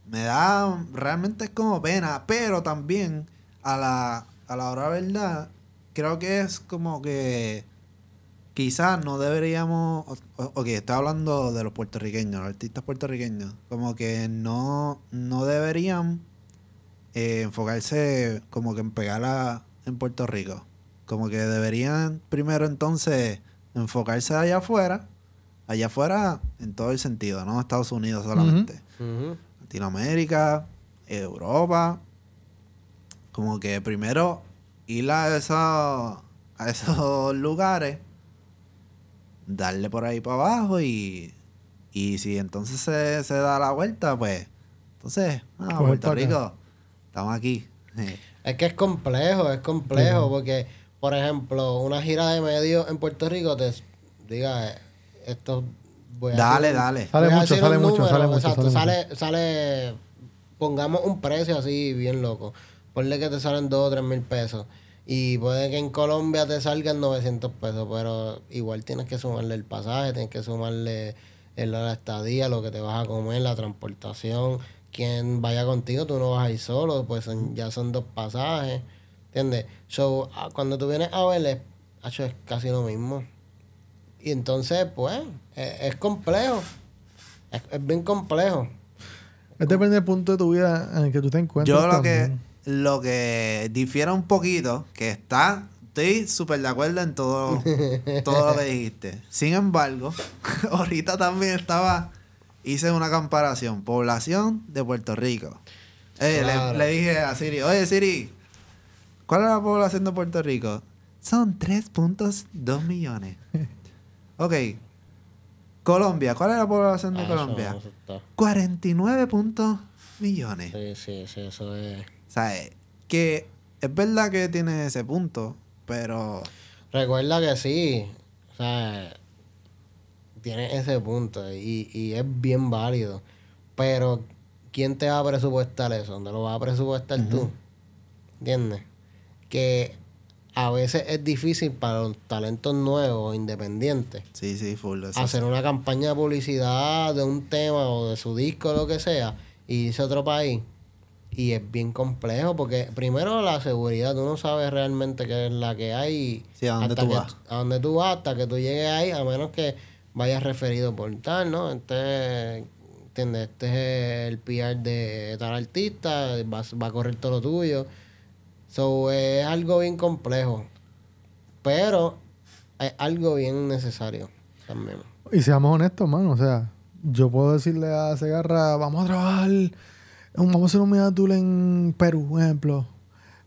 me da, realmente es como pena, pero también a la, a la hora verdad, creo que es como que quizás no deberíamos, ok, estoy hablando de los puertorriqueños, los artistas puertorriqueños, como que no, no deberían eh, enfocarse como que en pegarla en Puerto Rico, como que deberían primero entonces enfocarse allá afuera, allá afuera en todo el sentido, no Estados Unidos solamente. Latinoamérica, Europa. Como que primero ir a, a esos lugares, darle por ahí para abajo y, si entonces se, da la vuelta, pues entonces, ah, Puerto Rico, estamos aquí. Es que es complejo, es complejo, porque, por ejemplo, una gira de medio en Puerto Rico, te diga, eh, estos dale, dale. Sale mucho, sale mucho, sale mucho, exacto, sale Sale, pongamos un precio así bien loco. Ponle que te salen 2 o 3 mil pesos. Y puede que en Colombia te salgan 900 pesos, pero igual tienes que sumarle el pasaje, tienes que sumarle el, la estadía, lo que te vas a comer, la transportación. Quien vaya contigo, tú no vas a ir solo, pues ya son dos pasajes. ¿Entiendes? So, ah, cuando tú vienes a ver, es casi lo mismo. Y entonces, pues, e, es, complejo. Es, bien complejo. Es depende del punto de tu vida en el que tú te encuentres. Yo lo que, lo que difiera un poquito, que está, estoy súper de acuerdo en todo, todo lo que dijiste. Sin embargo, ahorita también estaba, hice una comparación, población de Puerto Rico. Eh, le, le, dije a Siri, oye Siri, ¿cuál es la población de Puerto Rico? Son 3.2 millones. Ok. Colombia, ¿cuál es la población de ah, Colombia? 49 puntos millones. Sí, sí, sí, eso es. O sea, eh, que es verdad que tiene ese punto, pero. Recuerda que sí. O sea, tiene ese punto y, y es bien válido. Pero, ¿quién te va a presupuestar eso? ¿Dónde lo vas a presupuestar tú? ¿Entiendes? Que a veces es difícil para los talentos nuevos, independientes, sí, hacer una campaña de publicidad de un tema o de su disco o lo que sea y irse a otro país. Y es bien complejo porque primero la seguridad, tú no sabes realmente qué es la que hay. Sí, a dónde tú vas. A dónde tú vas, hasta que tú llegues ahí, a menos que vayas referido por tal, ¿no? Este, este es el PR de tal artista, va, va a correr todo lo tuyo. So, es algo bien complejo. Pero es algo bien necesario también. Y seamos honestos, mano. O sea, yo puedo decirle a Cegarra, vamos a trabajar, vamos a hacer un Tool en Perú, por ejemplo.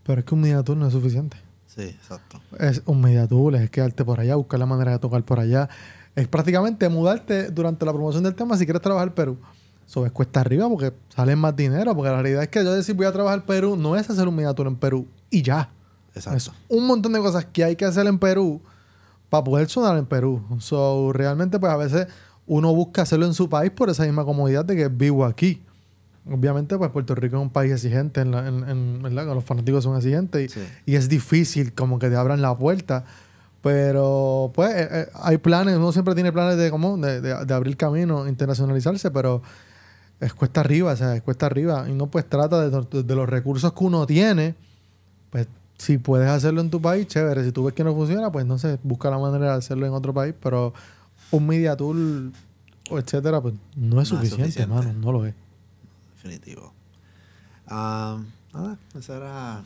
Pero es que un Tool no es suficiente. Sí, exacto. Es un mediatool, es quedarte por allá, buscar la manera de tocar por allá. Es prácticamente mudarte durante la promoción del tema si quieres trabajar en Perú. Eso es cuesta arriba porque salen más dinero. Porque la realidad es que yo decir voy a trabajar en Perú no es hacer un miniatura en Perú y ya. Exacto. un montón de cosas que hay que hacer en Perú para poder sonar en Perú. So, realmente, pues a veces uno busca hacerlo en su país por esa misma comodidad de que vivo aquí. Obviamente, pues Puerto Rico es un país exigente, en, los fanáticos son exigentes y, es difícil como que te abran la puerta. Pero, pues, eh, eh, hay planes, uno siempre tiene planes de, cómo de, de abrir camino, internacionalizarse, pero es cuesta arriba, o sea, es cuesta arriba. Y no pues trata de, los recursos que uno tiene, pues si puedes hacerlo en tu país, chévere. Si tú ves que no funciona, pues no sé, busca la manera de hacerlo en otro país. Pero un media tool, etcétera, pues no es suficiente, hermano, no lo es. Definitivo. Ah, nada, eso era...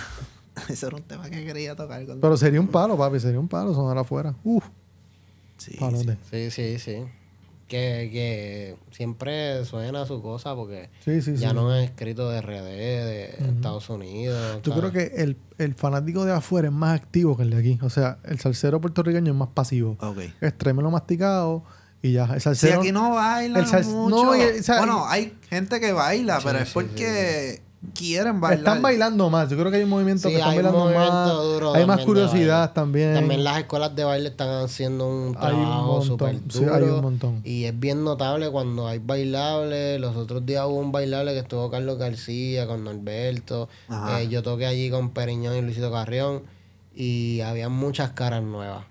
eso era un tema que quería tocar. Pero sería un palo, papi, sería un palo sonar afuera. Uf. sí, sí. sí que, siempre suena su cosa porque ya no han escrito de RD, de Estados Unidos. Yo creo que el, fanático de afuera es más activo que el de aquí. O sea, el salsero puertorriqueño es más pasivo. Okay. lo masticado y ya. El salsero, si aquí no baila mucho. bueno, hay gente que baila, pero es porque quieren bailar. Están bailando más. Yo creo que hay un movimiento que están bailando más. hay más curiosidad también. También las escuelas de baile están haciendo un trabajo súper duro. Y es bien notable cuando hay bailables. Los otros días hubo un bailable que estuvo Carlos García con Norberto. Eh, yo toqué allí con Periñón y Luisito Carrión. Y había muchas caras nuevas.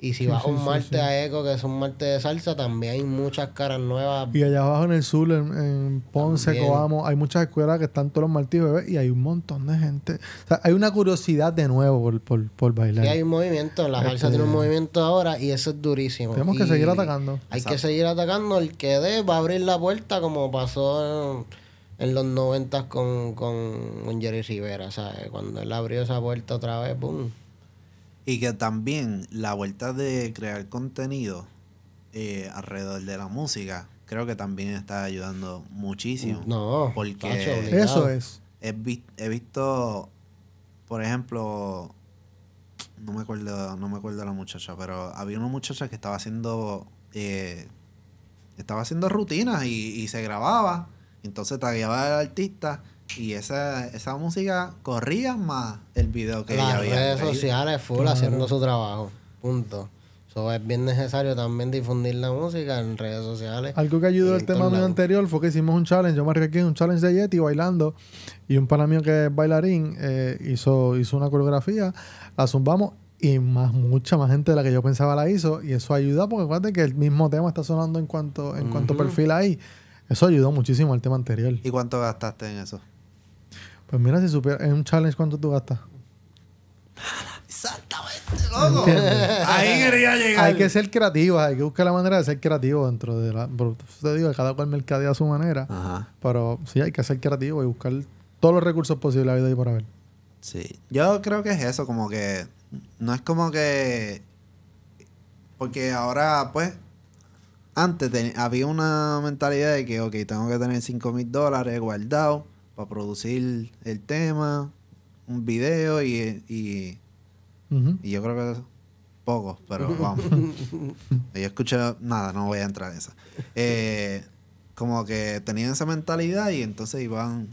Y si bajo vas un martes a Eco, que es un martes de salsa, también hay muchas caras nuevas. Y allá abajo en el sur, en, Ponce, Coamo, hay muchas escuelas que están todos los martes bebés y hay un montón de gente. O sea, hay una curiosidad de nuevo por, por, bailar. Y hay un movimiento, la salsa tiene un este, movimiento ahora y eso es durísimo. Tenemos que seguir atacando. Hay que seguir atacando. El que dé va a abrir la puerta como pasó en, los noventas con, Jerry Rivera, ¿sabes? Cuando él abrió esa puerta otra vez, pum. Y que también la vuelta de crear contenido eh, alrededor de la música, creo que también está ayudando muchísimo. No, porque eso es. He, visto, por ejemplo, no me acuerdo, no me acuerdo la muchacha, pero había una muchacha que estaba haciendo, eh, estaba haciendo rutinas y, y se grababa, entonces tagueaba al artista y esa, esa música corría más el video que Las ella había. Las redes sociales full haciendo su trabajo. Punto. Eso es bien necesario también difundir la música en redes sociales. Algo que ayudó el tema anterior fue que hicimos un challenge. Yo marqué aquí un challenge de Yeti bailando. Y un pana mío que es bailarín eh, hizo, hizo una coreografía. La zumbamos y más mucha más gente de la que yo pensaba la hizo. Y eso ayudó porque fíjate que el mismo tema está sonando en cuanto, en cuanto perfil ahí. Eso ayudó muchísimo al tema anterior. ¿Y cuánto gastaste en eso? Pues mira, si super ¿Es un challenge, ¿cuánto tú gastas? Exactamente, loco. Ahí quería llegar. Hay que ser creativos, hay que buscar la manera de ser creativo dentro de la. Te digo, cada cual mercadea a su manera. Ajá. Pero sí, hay que ser creativo y buscar todos los recursos posibles vida y para ver. Sí, yo creo que es eso, como que. No es como que. Porque ahora, pues. Antes había una mentalidad de que, ok, tengo que tener 5 mil dólares guardados para producir el tema, un video y, y, yo creo que pocos, pero vamos. yo escuché nada, no voy a entrar en eso. Eh, como que tenían esa mentalidad y entonces iban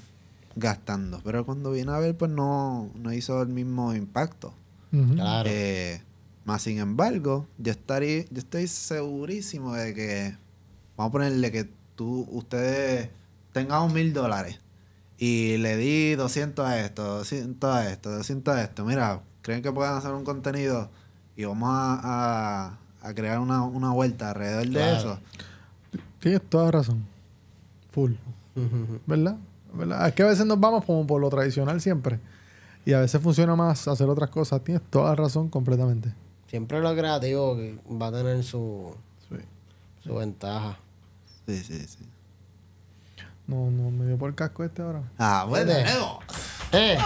gastando. Pero cuando vine a ver, pues no, no hizo el mismo impacto. Claro. Eh, más sin embargo, yo estaría, yo estoy segurísimo de que, vamos a ponerle que tú, ustedes tengan mil dólares y le di 200 a esto, 200 a esto, 200 a esto. Mira, ¿creen que puedan hacer un contenido? Y vamos a, crear una, vuelta alrededor de eso. Tienes toda razón. Full. ¿Verdad? Es que a veces nos vamos como por lo tradicional siempre. Y a veces funciona más hacer otras cosas. Tienes toda razón completamente. Siempre lo creativo va a tener su, su ventaja. Sí, sí, sí. No, no, me dio por el casco este ahora. Ah, bueno. Eh. Eh.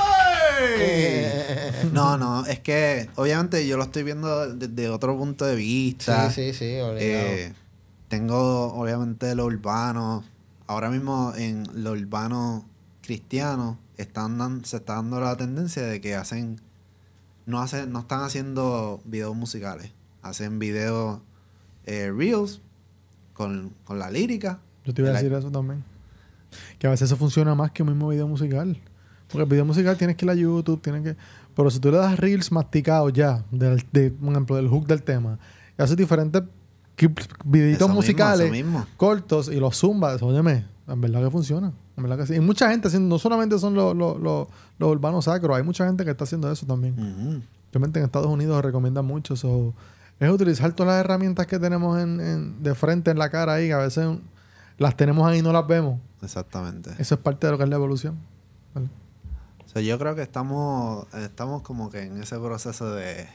Eh. No, no, es que obviamente yo lo estoy viendo desde otro punto de vista. Sí, sí, sí, tengo obviamente lo urbano. Ahora mismo en lo urbano cristiano están se está dando la tendencia de que hacen no hacen no están haciendo videos musicales, hacen videos reels con, la lírica. Yo te iba a decir eso también que a veces eso funciona más que un mismo video musical. Porque el video musical tienes que ir a YouTube, tienes que... Pero si tú le das reels masticados ya, de, por ejemplo, del hook del tema, y haces diferentes videitos musicales cortos y los zumbas, óyeme, en verdad que funciona. En verdad que sí. Y mucha gente, no solamente son los, urbanos sacros, hay mucha gente que está haciendo eso también. en Estados Unidos se recomienda mucho eso. Es utilizar todas las herramientas que tenemos de frente en la cara ahí, que a veces las tenemos ahí y no las vemos. Exactamente. Eso es parte de lo que es la evolución. yo creo que estamos, estamos como que en ese proceso de...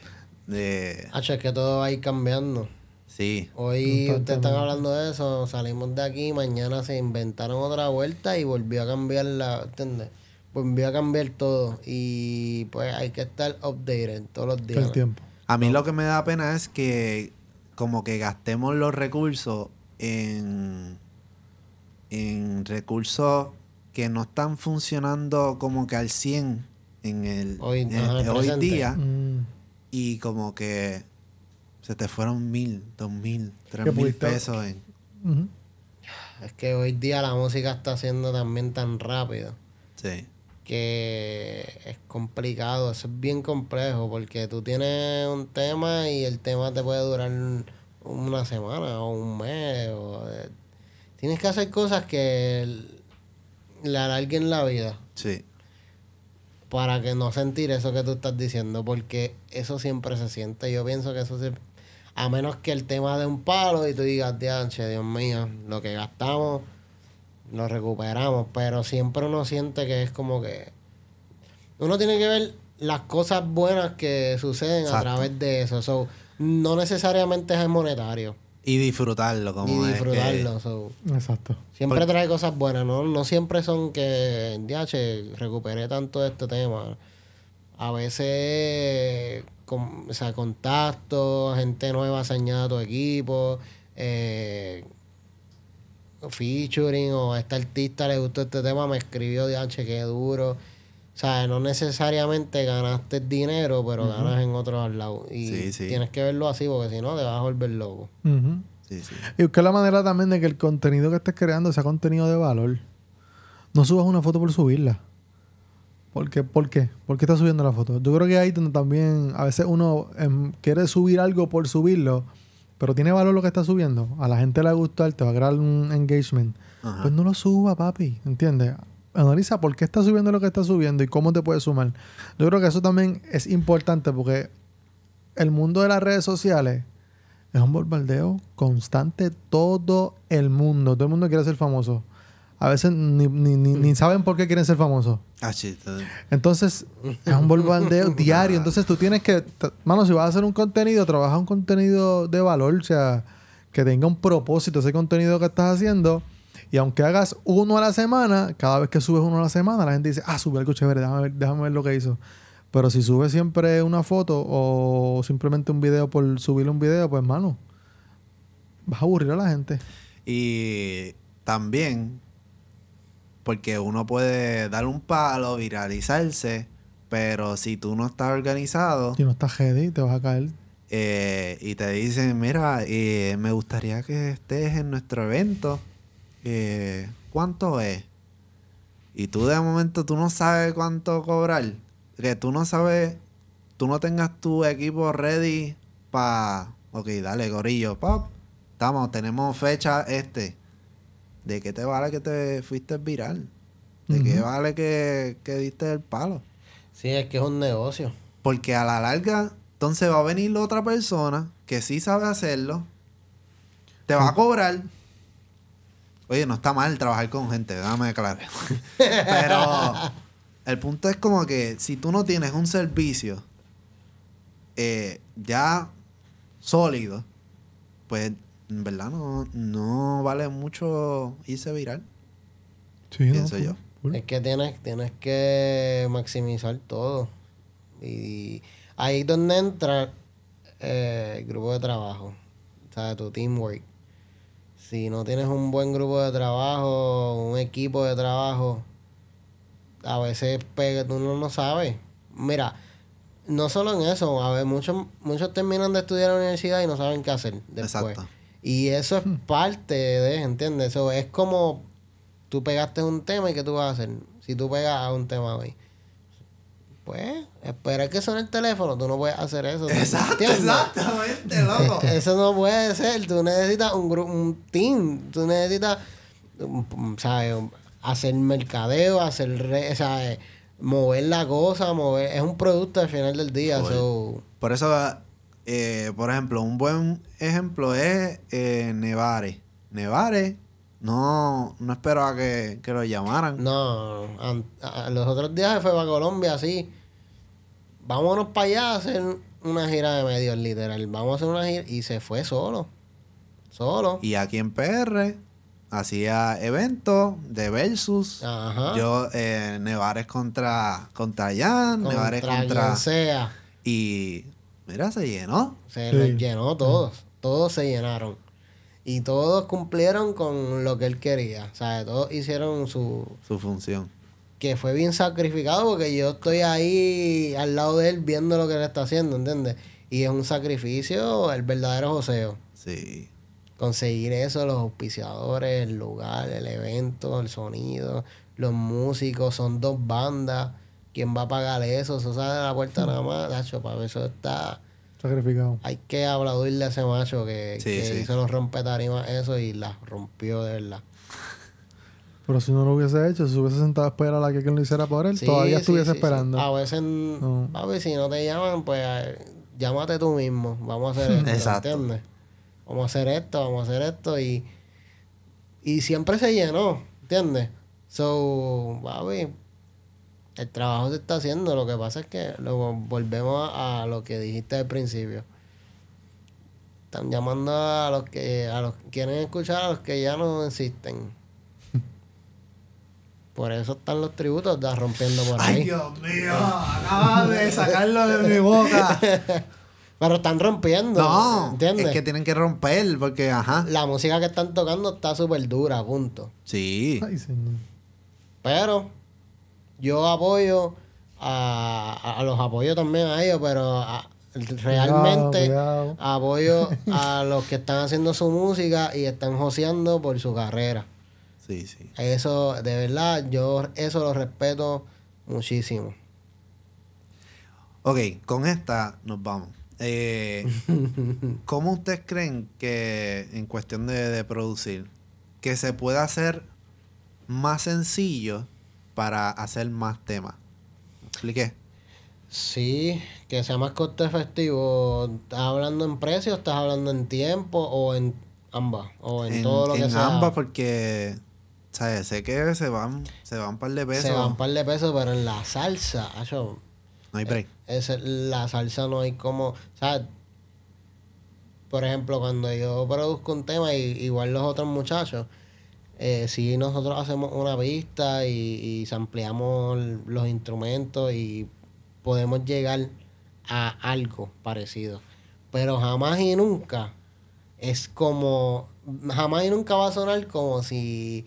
de... Ah, es que todo va a ir cambiando. Sí. Hoy ustedes están hablando de eso, salimos de aquí, mañana se inventaron otra vuelta y volvió a cambiar la, ¿entiendes? Volvió a cambiar todo y pues hay que estar updated todos los días. tiempo. A mí lo que me da pena es que como que gastemos los recursos en en recursos que no están funcionando como que al 100 en el hoy, este, día mm. y como que se te fueron mil, dos mil, tres mil pesos en... Es que hoy día la música está siendo también tan rápido. Que es complicado, eso es bien complejo porque tú tienes un tema y el tema te puede durar una semana o un mes o eh, Tienes que hacer cosas que le alguien la vida. Sí. Para que no sentir eso que tú estás diciendo, porque eso siempre se siente. Yo pienso que eso siempre. A menos que el tema de un palo y tú digas, anche, Dios mío, lo que gastamos lo recuperamos, pero siempre uno siente que es como que. Uno tiene que ver las cosas buenas que suceden a través de eso. no necesariamente es el monetario. Y disfrutarlo, como y disfrutarlo. Exacto. Siempre trae cosas buenas, ¿no? No siempre son que, DH, recuperé tanto de este tema. A veces, o sea, contacto, gente nueva se a tu equipo, eh, featuring, o esta artista le gustó este tema, me escribió, DH, qué duro. O sea, no necesariamente ganaste dinero, pero ganas en otro lado. Y tienes que verlo así, porque si no, te vas a volver loco. sí, y busca la manera también de que el contenido que estés creando sea contenido de valor. No subas una foto por subirla. ¿Por qué? ¿Por qué? ¿Por qué estás subiendo la foto? Yo creo que ahí también a veces uno em, quiere subir algo por subirlo, pero tiene valor lo que está subiendo. A la gente le va a gustar, te va a crear un engagement. Pues no lo suba, papi, ¿entiendes? analiza por qué está subiendo lo que está subiendo y cómo te puedes sumar. Yo creo que eso también es importante porque el mundo de las redes sociales es un bombardeo constante todo el mundo. Todo el mundo quiere ser famoso. A veces ni, ni mm. saben por qué quieren ser famosos. Ah, Entonces, es un bombardeo diario. Entonces, tú tienes que, mano, si vas a hacer un contenido, trabaja un contenido de valor, o sea, que tenga un propósito ese contenido que estás haciendo y aunque hagas uno a la semana, cada vez que subes uno a la semana, la gente dice, ah, sube el coche déjame ver, déjame ver lo que hizo. Pero si subes siempre una foto o simplemente un video por subir un video, pues mano, vas a aburrir a la gente. Y también, porque uno puede dar un palo, viralizarse, pero si tú no estás organizado... Si no estás ready, te vas a caer. Eh, y te dicen, mira, eh, me gustaría que estés en nuestro evento eh, ¿cuánto es? Y tú de momento tú no sabes cuánto cobrar. Que tú no sabes, tú no tengas tu equipo ready para, ok, dale, gorillo, pop, estamos, tenemos fecha este. ¿De qué te vale que te fuiste viral? ¿De qué vale que, que diste el palo? Sí, es que es un negocio. Porque a la larga, entonces va a venir otra persona que sí sabe hacerlo, te va a cobrar Oye, no está mal trabajar con gente, déjame aclarar. Pero el punto es como que si tú no tienes un servicio eh, ya sólido, pues en verdad no, no vale mucho irse viral. Sí, pienso yo. Es que tienes, tienes que maximizar todo. Y ahí es donde entra eh, el grupo de trabajo, o sea, tu teamwork si no tienes un buen grupo de trabajo, un equipo de trabajo, a veces tú no sabes. Mira, no solo en eso, a ver, muchos, muchos terminan de estudiar en la universidad y no saben qué hacer después. Exacto. Y eso es hmm. parte de, ¿entiendes? Eso es como tú pegaste un tema y qué tú vas a hacer. Si tú pegas a un tema hoy pues, espera que suene el teléfono, tú no puedes hacer eso. Exacto, exactamente, loco. eso no puede ser, tú necesitas un, un team, tú necesitas, ¿sabes? Hacer mercadeo, hacer, o ¿sabes? Mover la cosa, mover, es un producto al final del día. Por, eso, eh, por ejemplo, un buen ejemplo es eh, Nevare. Nevare no, no esperaba que, que lo llamaran. No, los otros días se fue para Colombia así. Vámonos para allá a hacer una gira de medios, literal. Vamos a hacer una gira. Y se fue solo. Solo. Y aquí en PR hacía eventos de versus. Yo, eh, Nevares contra, contra Jan, Nevares contra. Quien sea. Y mira, se llenó. Se los llenó todos. Todos se llenaron. Y todos cumplieron con lo que él quería. O sea, todos hicieron su... Su función. Que fue bien sacrificado porque yo estoy ahí al lado de él viendo lo que él está haciendo, ¿entiendes? Y es un sacrificio el verdadero joseo. Sí. Conseguir eso, los auspiciadores, el lugar, el evento, el sonido, los músicos, son dos bandas. ¿Quién va a pagar eso? Eso sale de la puerta nada más, para eso está Sacrificado. Hay que aplaudirle a ese macho que, se hizo los rompetarimas eso y la rompió de verdad. Pero si no lo hubiese hecho, si hubiese sentado a esperar a la que quien lo hiciera por él, todavía estuviese esperando. A veces, papi, si no te llaman, pues eh, llámate tú mismo. Vamos a hacer esto, ¿entiendes? Vamos a hacer esto, vamos a hacer esto. Y, y siempre se llenó, ¿entiendes? So, papi, el trabajo se está haciendo, lo que pasa es que luego volvemos a, lo que dijiste al principio. Están llamando a los que los quieren escuchar a los que ya no existen. Por eso están los tributos da rompiendo por ahí. ¡Ay, Dios mío! Acabas de sacarlo de mi boca. Pero están rompiendo. No, es que tienen que romper porque, ajá. La música que están tocando está súper dura, punto. Sí. Pero yo apoyo a, los apoyos también a ellos, pero realmente apoyo a los que están haciendo su música y están joseando por su carrera. Sí, sí. Eso, de verdad, yo eso lo respeto muchísimo. Ok, con esta nos vamos. Eh, ¿Cómo ustedes creen que en cuestión de, de producir, que se pueda hacer más sencillo para hacer más temas. ¿Me expliqué? Sí, que sea más coste efectivo. ¿Estás hablando en precio, estás hablando en tiempo o en ambas? O en, todo lo que sea. En ambas porque ¿sabes? sé que se van, se van un par de pesos. Se van un par de pesos, pero en la salsa, no hay e break. Es, la salsa no hay como, sea, Por ejemplo, cuando yo produzco un tema, y, igual los otros muchachos, eh, si nosotros hacemos una vista y, y ampliamos los instrumentos y podemos llegar a algo parecido. Pero jamás y nunca es como. Jamás y nunca va a sonar como si.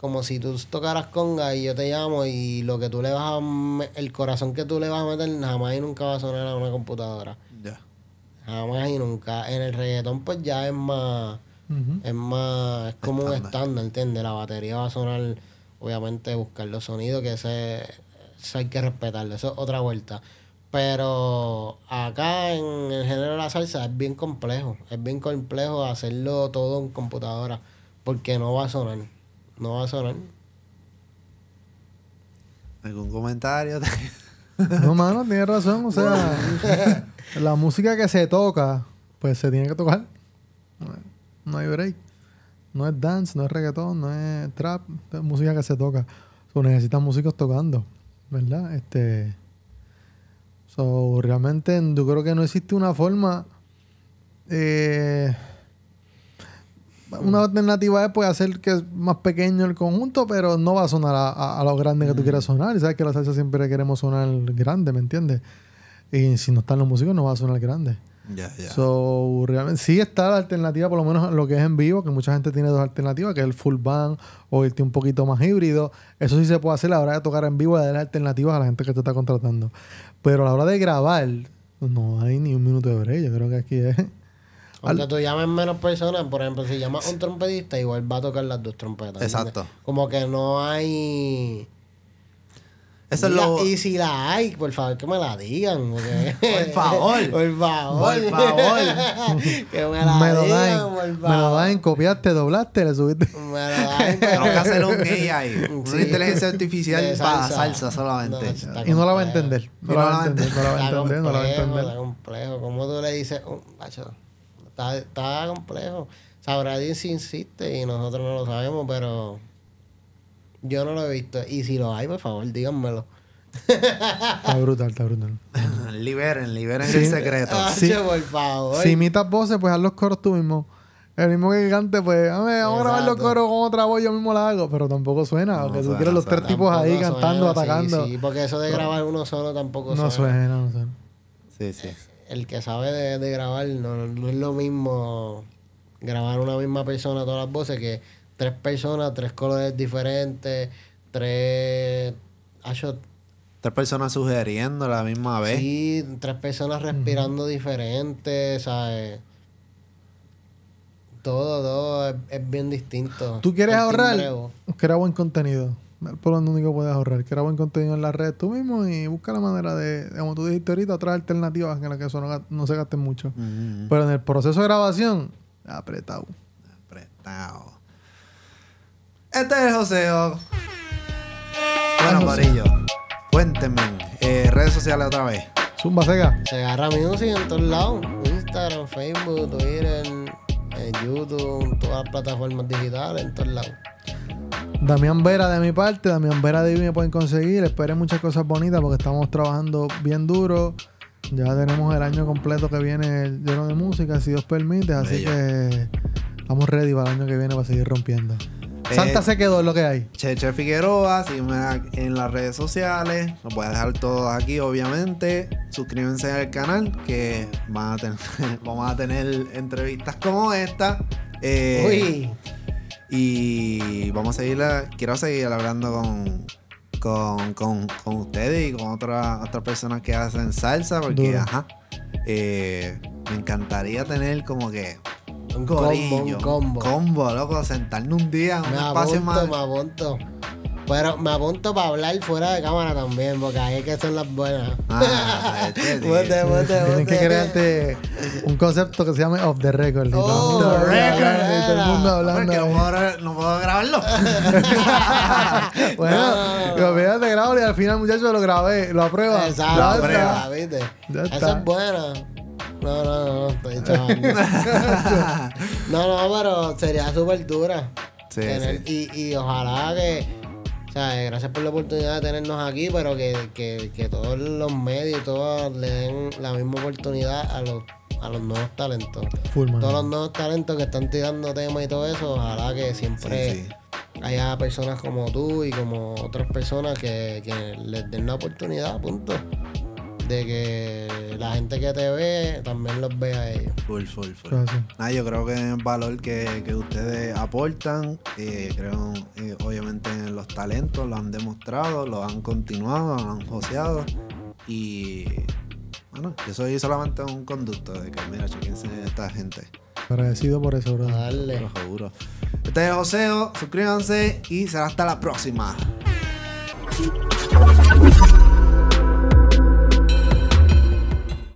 Como si tú tocaras conga y yo te llamo y lo que tú le vas a. El corazón que tú le vas a meter jamás y nunca va a sonar a una computadora. Ya. Jamás y nunca. En el reggaetón, pues ya es más es más, es como un estándar, ¿entiendes? La batería va a sonar, obviamente, buscar los sonidos, que se hay que respetarlo, eso es otra vuelta. Pero acá en el género de la salsa es bien complejo, es bien complejo hacerlo todo en computadora, porque no va a sonar, no va a sonar. ¿Algún comentario? no, mano, tiene razón, o sea, la música que se toca, pues se tiene que tocar no hay break. No es dance, no es reggaetón, no es trap, es música que se toca. necesitan músicos tocando, ¿verdad? Este, so, realmente yo creo que no existe una forma... Eh, una alternativa es pues, hacer que es más pequeño el conjunto, pero no va a sonar a, a lo grande que tú quieras mm. sonar. Y sabes que la salsa siempre queremos sonar grande, ¿me entiendes? Y si no están los músicos, no va a sonar grande. Ya, realmente sí está la alternativa, por lo menos lo que es en vivo, que mucha gente tiene dos alternativas, que es el full band o el tío un poquito más híbrido. Eso sí se puede hacer a la hora de tocar en vivo, y dar alternativas a la gente que te está contratando. Pero a la hora de grabar, no hay ni un minuto de brecha creo que aquí es. cuando tú llames menos personas, por ejemplo, si llamas a un trompetista, igual va a tocar las dos trompetas. Exacto. Como que no hay eso es lo... Y si la hay, por favor, que me la digan. por favor. por favor. Por favor. que me la me digan, dan, Me lo dan, copiaste, doblaste, le subiste. Me lo dan. que hacer un AI, una inteligencia artificial para salsa, solamente. y no la va a entender. No, la va a entender, no la va a entender. No la va a entender. Está complejo. ¿Cómo tú le dices? Oh, está, está complejo. Sabrá si insiste y nosotros no lo sabemos, pero yo no lo he visto. Y si lo hay, por favor, díganmelo. está brutal, está brutal. liberen, liberen el secreto. Ah, por favor. Si imitas voces, pues haz los coros tú mismo. El mismo que cante, pues, vamos a grabar los coros con otra voz, yo mismo la hago, pero tampoco suena. porque tú quieres los tres tipos ahí cantando, atacando. Sí, porque eso de grabar uno solo tampoco suena. No suena, no suena. Sí, sí. El que sabe de, de grabar no, es lo mismo grabar una misma persona todas las voces que tres personas, tres colores diferentes, tres... tres personas sugeriendo la misma vez. Sí, tres personas respirando diferentes, ¿sabes? Todo, todo es, bien distinto. ¿Tú quieres ahorrar? que Crea buen contenido. Por lo único que puedes ahorrar. Crea buen contenido en la red tú mismo y busca la manera de, como tú dijiste ahorita, otras alternativas en las que eso no, se gasten mucho. Pero en el proceso de grabación, apretado. Apretado. Este es el joseo. Bueno, amarillo cuéntenme. Eh, redes sociales otra vez. Zumba Sega. agarra música en todos lados. Instagram, Facebook, Twitter, eh, YouTube, todas las plataformas digitales, en todos lados. Damián Vera de mi parte, Damián Vera de me pueden conseguir. Esperen muchas cosas bonitas porque estamos trabajando bien duro. Ya tenemos el año completo que viene lleno de música, si Dios permite. Así que estamos ready para el año que viene para seguir rompiendo. Santa eh, se quedó lo que hay. Cheche Figueroa, sígueme en las redes sociales. Los voy a dejar todos aquí, obviamente. Suscríbanse al canal que vamos a tener entrevistas como esta. Eh, y vamos a seguir, quiero seguir hablando con, con, ustedes y con otras personas que hacen salsa, porque, ajá, eh, me encantaría tener como que un, combo, un combo. loco, sentarme un día en un espacio más. Me apunto. Pero me apunto para hablar fuera de cámara también, porque ahí es que son las buenas. Ah, Tienes que un concepto que se llama Off the Record. Oh, the Record. mundo hablando. no puedo, grabarlo. bueno, lo yo te grabo y al final, muchachos, lo grabé. Lo apruebo. Exacto, lo apruebo. viste. Eso es bueno. No, no, no, estoy no, no, pero sería súper dura. Sí, Y, ojalá que. O sea, gracias por la oportunidad de tenernos aquí, pero que, todos los medios y todos le den la misma oportunidad a los a los nuevos talentos. Todos los nuevos talentos que están tirando temas y todo eso, ojalá que siempre haya personas como tú y como otras personas que, que les den la oportunidad, punto de que la gente que te ve también los ve a ellos. Full, full, full. yo creo que es el valor que, ustedes aportan, creo obviamente en los talentos, lo han demostrado, lo han continuado, lo han joseado y bueno, yo soy solamente un conducto de que mira, chequense esta gente. Agradecido por eso, bro. Dale. Lo Este Joseo, suscríbanse y será hasta la próxima.